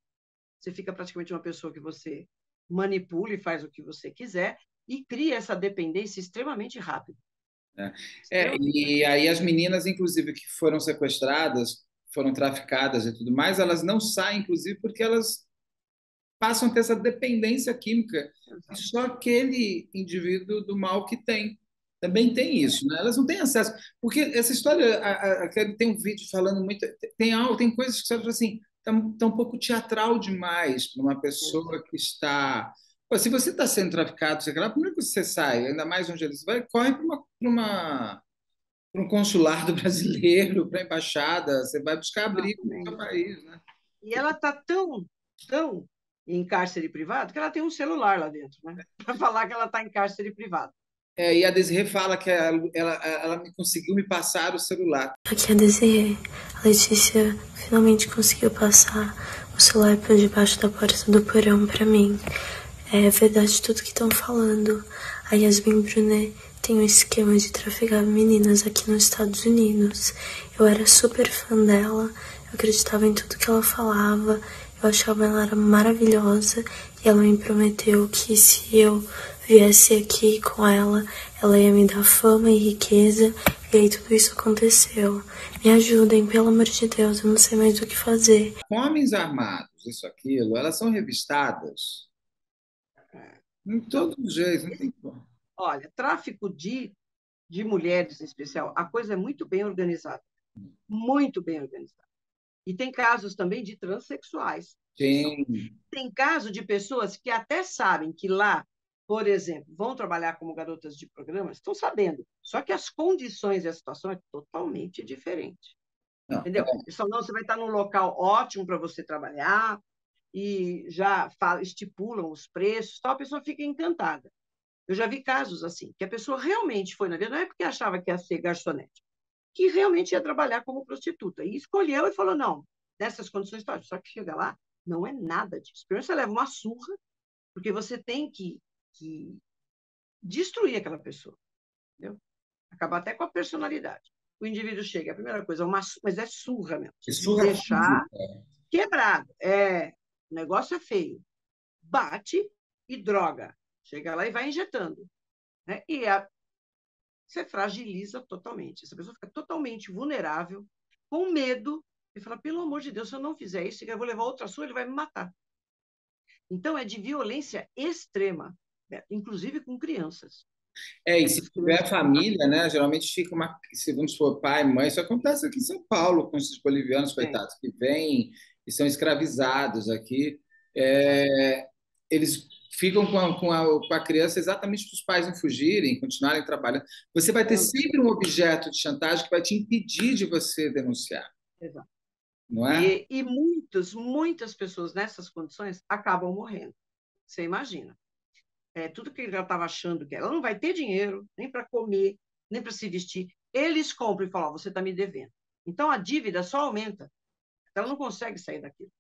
você fica praticamente uma pessoa que você manipule, faz o que você quiser e cria essa dependência extremamente rápido. É. É, e aí as meninas, inclusive, que foram sequestradas, foram traficadas e tudo mais, elas não saem, inclusive, porque elas passam a ter essa dependência química. Exato. Só aquele indivíduo do mal que tem. Também tem é. isso, né? Elas não têm acesso. Porque essa história, a, a, a tem um vídeo falando muito. Tem, tem coisas que você assim, Tá, tá um pouco teatral demais para uma pessoa uhum. que está. Pô, se você está sendo traficado, quer lá, primeiro é que você sai, ainda mais onde eles vai, corre para uma, uma, um consulado brasileiro, para a embaixada, você vai buscar abrigo no seu país, né? E ela está tão, tão em cárcere privado que ela tem um celular lá dentro, né? Para falar que ela está em cárcere privado. É, e a Desirê fala que ela, ela, ela me conseguiu me passar o celular. Aqui é a Desirê. A Letícia finalmente conseguiu passar o celular por debaixo da porta do porão para mim. É verdade tudo que estão falando. A Yasmin Brunet tem um esquema de trafegar meninas aqui nos Estados Unidos. Eu era super fã dela, eu acreditava em tudo que ela falava, eu achava ela maravilhosa e ela me prometeu que se eu viesse aqui com ela, ela ia me dar fama e riqueza, e aí tudo isso aconteceu. Me ajudem, pelo amor de Deus, eu não sei mais o que fazer. Homens armados, isso, aquilo, elas são revistadas. É. Em os jeitos, não tem como. Olha, tráfico de, de mulheres em especial, a coisa é muito bem organizada. Muito bem organizada. E tem casos também de transexuais. Tem. Tem caso de pessoas que até sabem que lá por exemplo, vão trabalhar como garotas de programa, estão sabendo. Só que as condições e a situação é totalmente diferente. Não, é. entendeu? É. não você vai estar num local ótimo para você trabalhar e já fala, estipulam os preços, tal, a pessoa fica encantada. Eu já vi casos assim, que a pessoa realmente foi na vida, não é porque achava que ia ser garçonete, que realmente ia trabalhar como prostituta. E escolheu e falou, não, nessas condições, tá, só que chega lá, não é nada disso. Primeiro você leva uma surra, porque você tem que que destruir aquela pessoa, entendeu? Acabar até com a personalidade. O indivíduo chega, a primeira coisa, é uma, mas é surra mesmo. É surra deixar quebrado. É, o negócio é feio. Bate e droga. Chega lá e vai injetando. Né? E a, você fragiliza totalmente. Essa pessoa fica totalmente vulnerável, com medo, e fala: pelo amor de Deus, se eu não fizer isso, eu vou levar outra sua, ele vai me matar. Então, é de violência extrema. Né? inclusive com crianças. É, e se tiver família, né? Geralmente fica uma. Se for pai, mãe, isso acontece aqui em São Paulo com esses bolivianos, é. coitados, é. que vêm e são escravizados aqui. É, eles ficam com a, com, a, com a, criança exatamente para os pais não fugirem, continuarem trabalhando. Você vai ter sempre um objeto de chantagem que vai te impedir de você denunciar. Exato. Não é? E, e muitas, muitas pessoas nessas condições acabam morrendo. Você imagina é, tudo que ela estava achando que ela não vai ter dinheiro, nem para comer, nem para se vestir, eles compram e falam: oh, você está me devendo. Então a dívida só aumenta. Ela não consegue sair daquilo.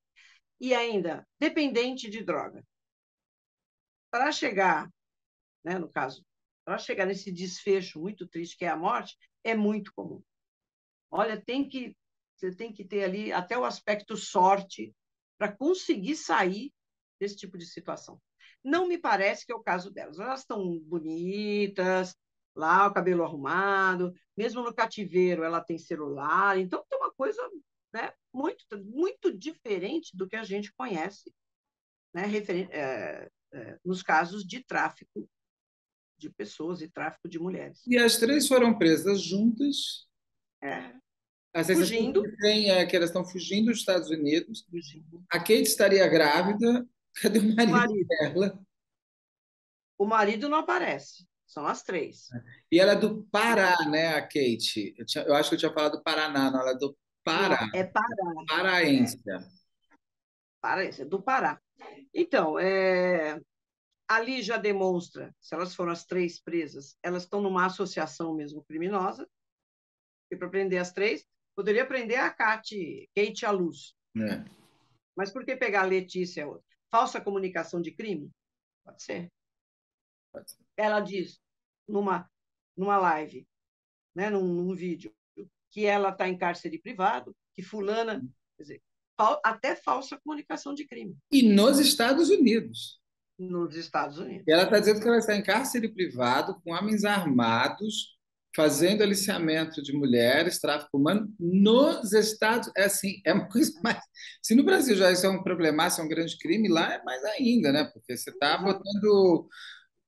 E ainda, dependente de droga. Para chegar, né, no caso, para chegar nesse desfecho muito triste que é a morte, é muito comum. Olha, tem que você tem que ter ali até o aspecto sorte para conseguir sair desse tipo de situação. Não me parece que é o caso delas. Elas estão bonitas, lá o cabelo arrumado, mesmo no cativeiro ela tem celular, então tem uma coisa né, muito, muito diferente do que a gente conhece né, é, é, nos casos de tráfico de pessoas e tráfico de mulheres. E as três foram presas juntas. É. A fugindo. Que tem é eh, que elas estão fugindo dos Estados Unidos. Fugindo. A Kate estaria grávida Cadê o marido, o marido. dela? O marido não aparece. São as três. E ela é do Pará, né, a Kate? Eu, tinha, eu acho que eu tinha falado Paraná, não. Ela é do Pará. Não, é Pará. Paraense. É. Paraense, do Pará. Então, é... ali já demonstra, se elas foram as três presas, elas estão numa associação mesmo criminosa. E para prender as três, poderia prender a Kate, Kate à luz. É. Mas por que pegar a Letícia? falsa comunicação de crime? Pode ser. Pode ser. Ela diz numa, numa live, né, num, num vídeo, que ela está em cárcere privado, que fulana, hum. quer dizer, fal, até falsa comunicação de crime. E nos Estados Unidos. Nos Estados Unidos. E ela está dizendo que ela está em cárcere privado com homens armados fazendo aliciamento de mulheres, tráfico humano, nos Estados. É assim, é uma coisa mais. Se no Brasil já isso é um problema, se é um grande crime, lá é mais ainda, né? Porque você está uhum. botando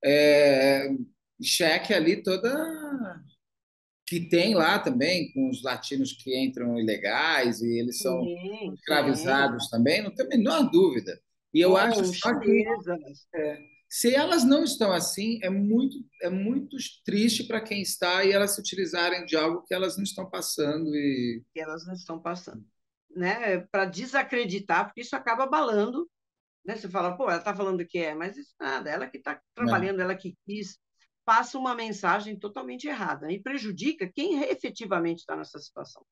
é, cheque ali toda. Que tem lá também, com os latinos que entram ilegais e eles são sim, escravizados sim. também, não tem a menor dúvida. E eu oh, acho que. Se elas não estão assim, é muito, é muito triste para quem está e elas se utilizarem de algo que elas não estão passando e que elas não estão passando, né? Para desacreditar, porque isso acaba abalando, né? Você fala, pô, ela está falando que é, mas isso nada, ela que está trabalhando, não. É. ela que quis, passa uma mensagem totalmente errada e prejudica quem efetivamente está nessa situação.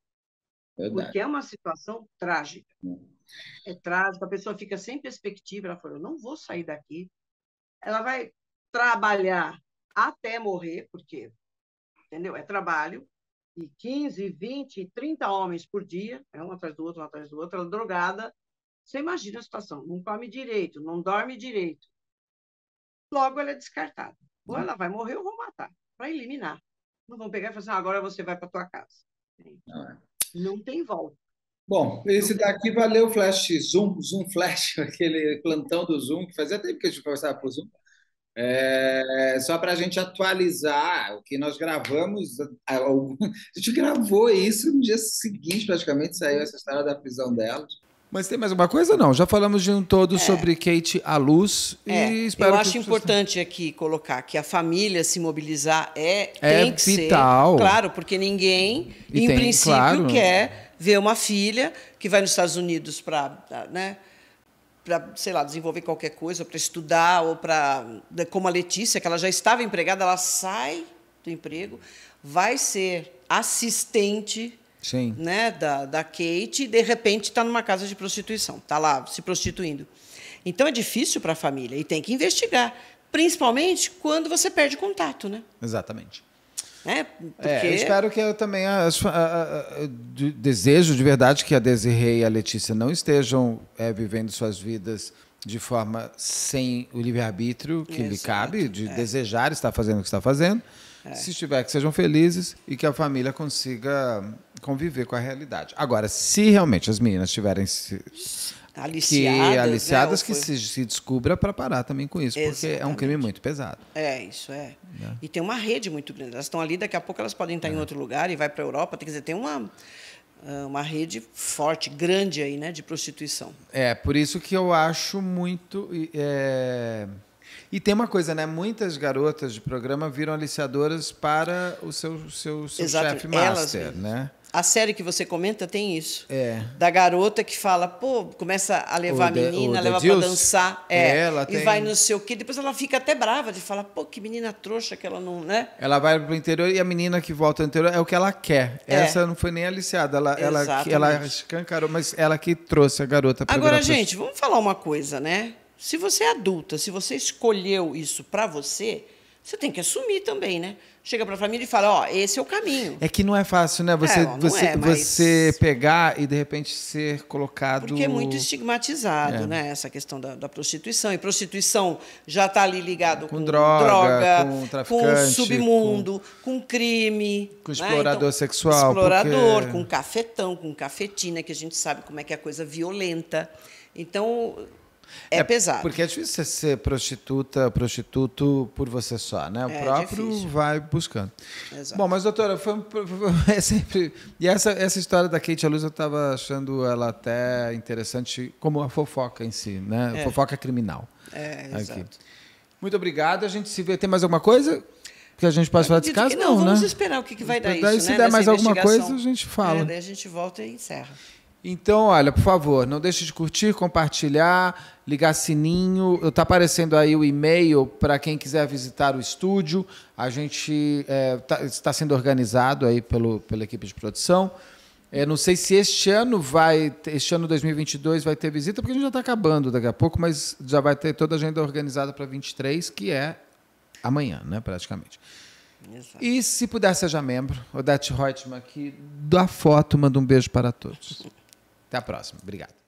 Verdade. Porque é uma situação trágica. É, é trágico, a pessoa fica sem perspectiva, ela fala, eu não vou sair daqui, ela vai trabalhar até morrer, porque, entendeu? É trabalho, e 15, 20, 30 homens por dia, é um atrás do outro, um atrás do outro, ela é drogada, você imagina a situação, não come direito, não dorme direito. Logo ela é descartada. Ou hum. ela vai morrer ou vão matar, para eliminar. Não vão pegar e falar assim, ah, agora você vai para tua casa. É. Não tem volta. Bom, esse daqui valeu Flash Zoom, Zoom Flash, aquele plantão do Zoom, que fazia tempo que a gente conversava por Zoom. É, só para a gente atualizar o que nós gravamos, a, gente gravou isso no dia seguinte, praticamente, saiu essa história da prisão dela. Mas tem mais uma coisa não? Já falamos de um todo é. sobre Kate à luz é. e espero Eu acho que importante vocês... aqui colocar que a família se mobilizar é, é tem que vital. ser, claro, porque ninguém e em tem, princípio claro. quer vê uma filha que vai nos Estados Unidos para, né, para sei lá, desenvolver qualquer coisa, para estudar ou para como a Letícia, que ela já estava empregada, ela sai do emprego, vai ser assistente Sim. Né, da, da Kate e, de repente, está numa casa de prostituição, está lá se prostituindo. Então, é difícil para a família e tem que investigar, principalmente quando você perde contato. Né? Exatamente. Né? Porque... É, eu espero que eu também a, a, a, desejo de verdade que a Desirê e a Letícia não estejam é, vivendo suas vidas de forma sem o livre-arbítrio que Exato. lhe cabe, de é. desejar estar fazendo o que está fazendo. É. Se estiver, que sejam felizes e que a família consiga conviver com a realidade. Agora, se realmente as meninas tiverem aliciadas. Que aliciadas né, que foi... se, se, descubra para parar também com isso, Exatamente. porque é um crime muito pesado. É, isso é. é. E tem uma rede muito grande. Elas estão ali, daqui a pouco elas podem estar é. em outro lugar e vai para a Europa. Quer dizer, tem uma ah, uma rede forte, grande aí, né, de prostituição. É, por isso que eu acho muito. É... E tem uma coisa, né? Muitas garotas de programa viram aliciadoras para o seu, seu, seu chefe master, né? A série que você comenta tem isso. É. Da garota que fala, pô, começa a levar a menina, leva para dançar. É, é, ela e tem... vai não sei o quê. Depois ela fica até brava de falar, pô, que menina trouxa que ela não, né? Ela vai pro interior e a menina que volta ao interior é o que ela quer. É. Essa não foi nem aliciada. Ela, ela, ela escancarou, mas ela que trouxe a garota pra Agora, gente, vamos falar uma coisa, né? Se você é adulta, se você escolheu isso para você, você tem que assumir também, né? chega para a família e fala, ó, oh, esse é o caminho. É que não é fácil, né? Você, é, você, é, mas... você pegar e de repente ser colocado. Porque é muito estigmatizado, é. né? Essa questão da, da, prostituição. E prostituição já está ali ligado com, com droga, droga, com traficante, com submundo, com, com crime, com né? explorador né? então, sexual, explorador, porque... com cafetão, com cafetina, que a gente sabe como é que é a coisa violenta. Então, é, é, pesado. Porque é difícil você ser prostituta, prostituto por você só, né? O é próprio difícil. vai buscando. Exato. Bom, mas doutora, foi, é sempre. E essa, essa história da Kate Luz eu estava achando ela até interessante como a fofoca em si, né? É. Fofoca criminal. É, aqui. exato. Muito obrigado. A gente se vê. Tem mais alguma coisa? que a gente possa falar desse caso? Não, não vamos né? esperar o que, que vai dar Daí, isso. Se né? der mais alguma coisa, a gente fala. É, daí a gente volta e encerra. Então, olha, por favor, não deixe de curtir, compartilhar ligar sininho. Está aparecendo aí o e-mail para quem quiser visitar o estúdio. A gente é, tá, está sendo organizado aí pelo, pela equipe de produção. É, não sei se este ano vai, este ano 2022 vai ter visita, porque a gente já está acabando daqui a pouco, mas já vai ter toda a agenda organizada para 23, que é amanhã, né, praticamente. Exato. E se puder, seja membro. Odete Reutemann aqui da foto, manda um beijo para todos. Até a próxima. Obrigado.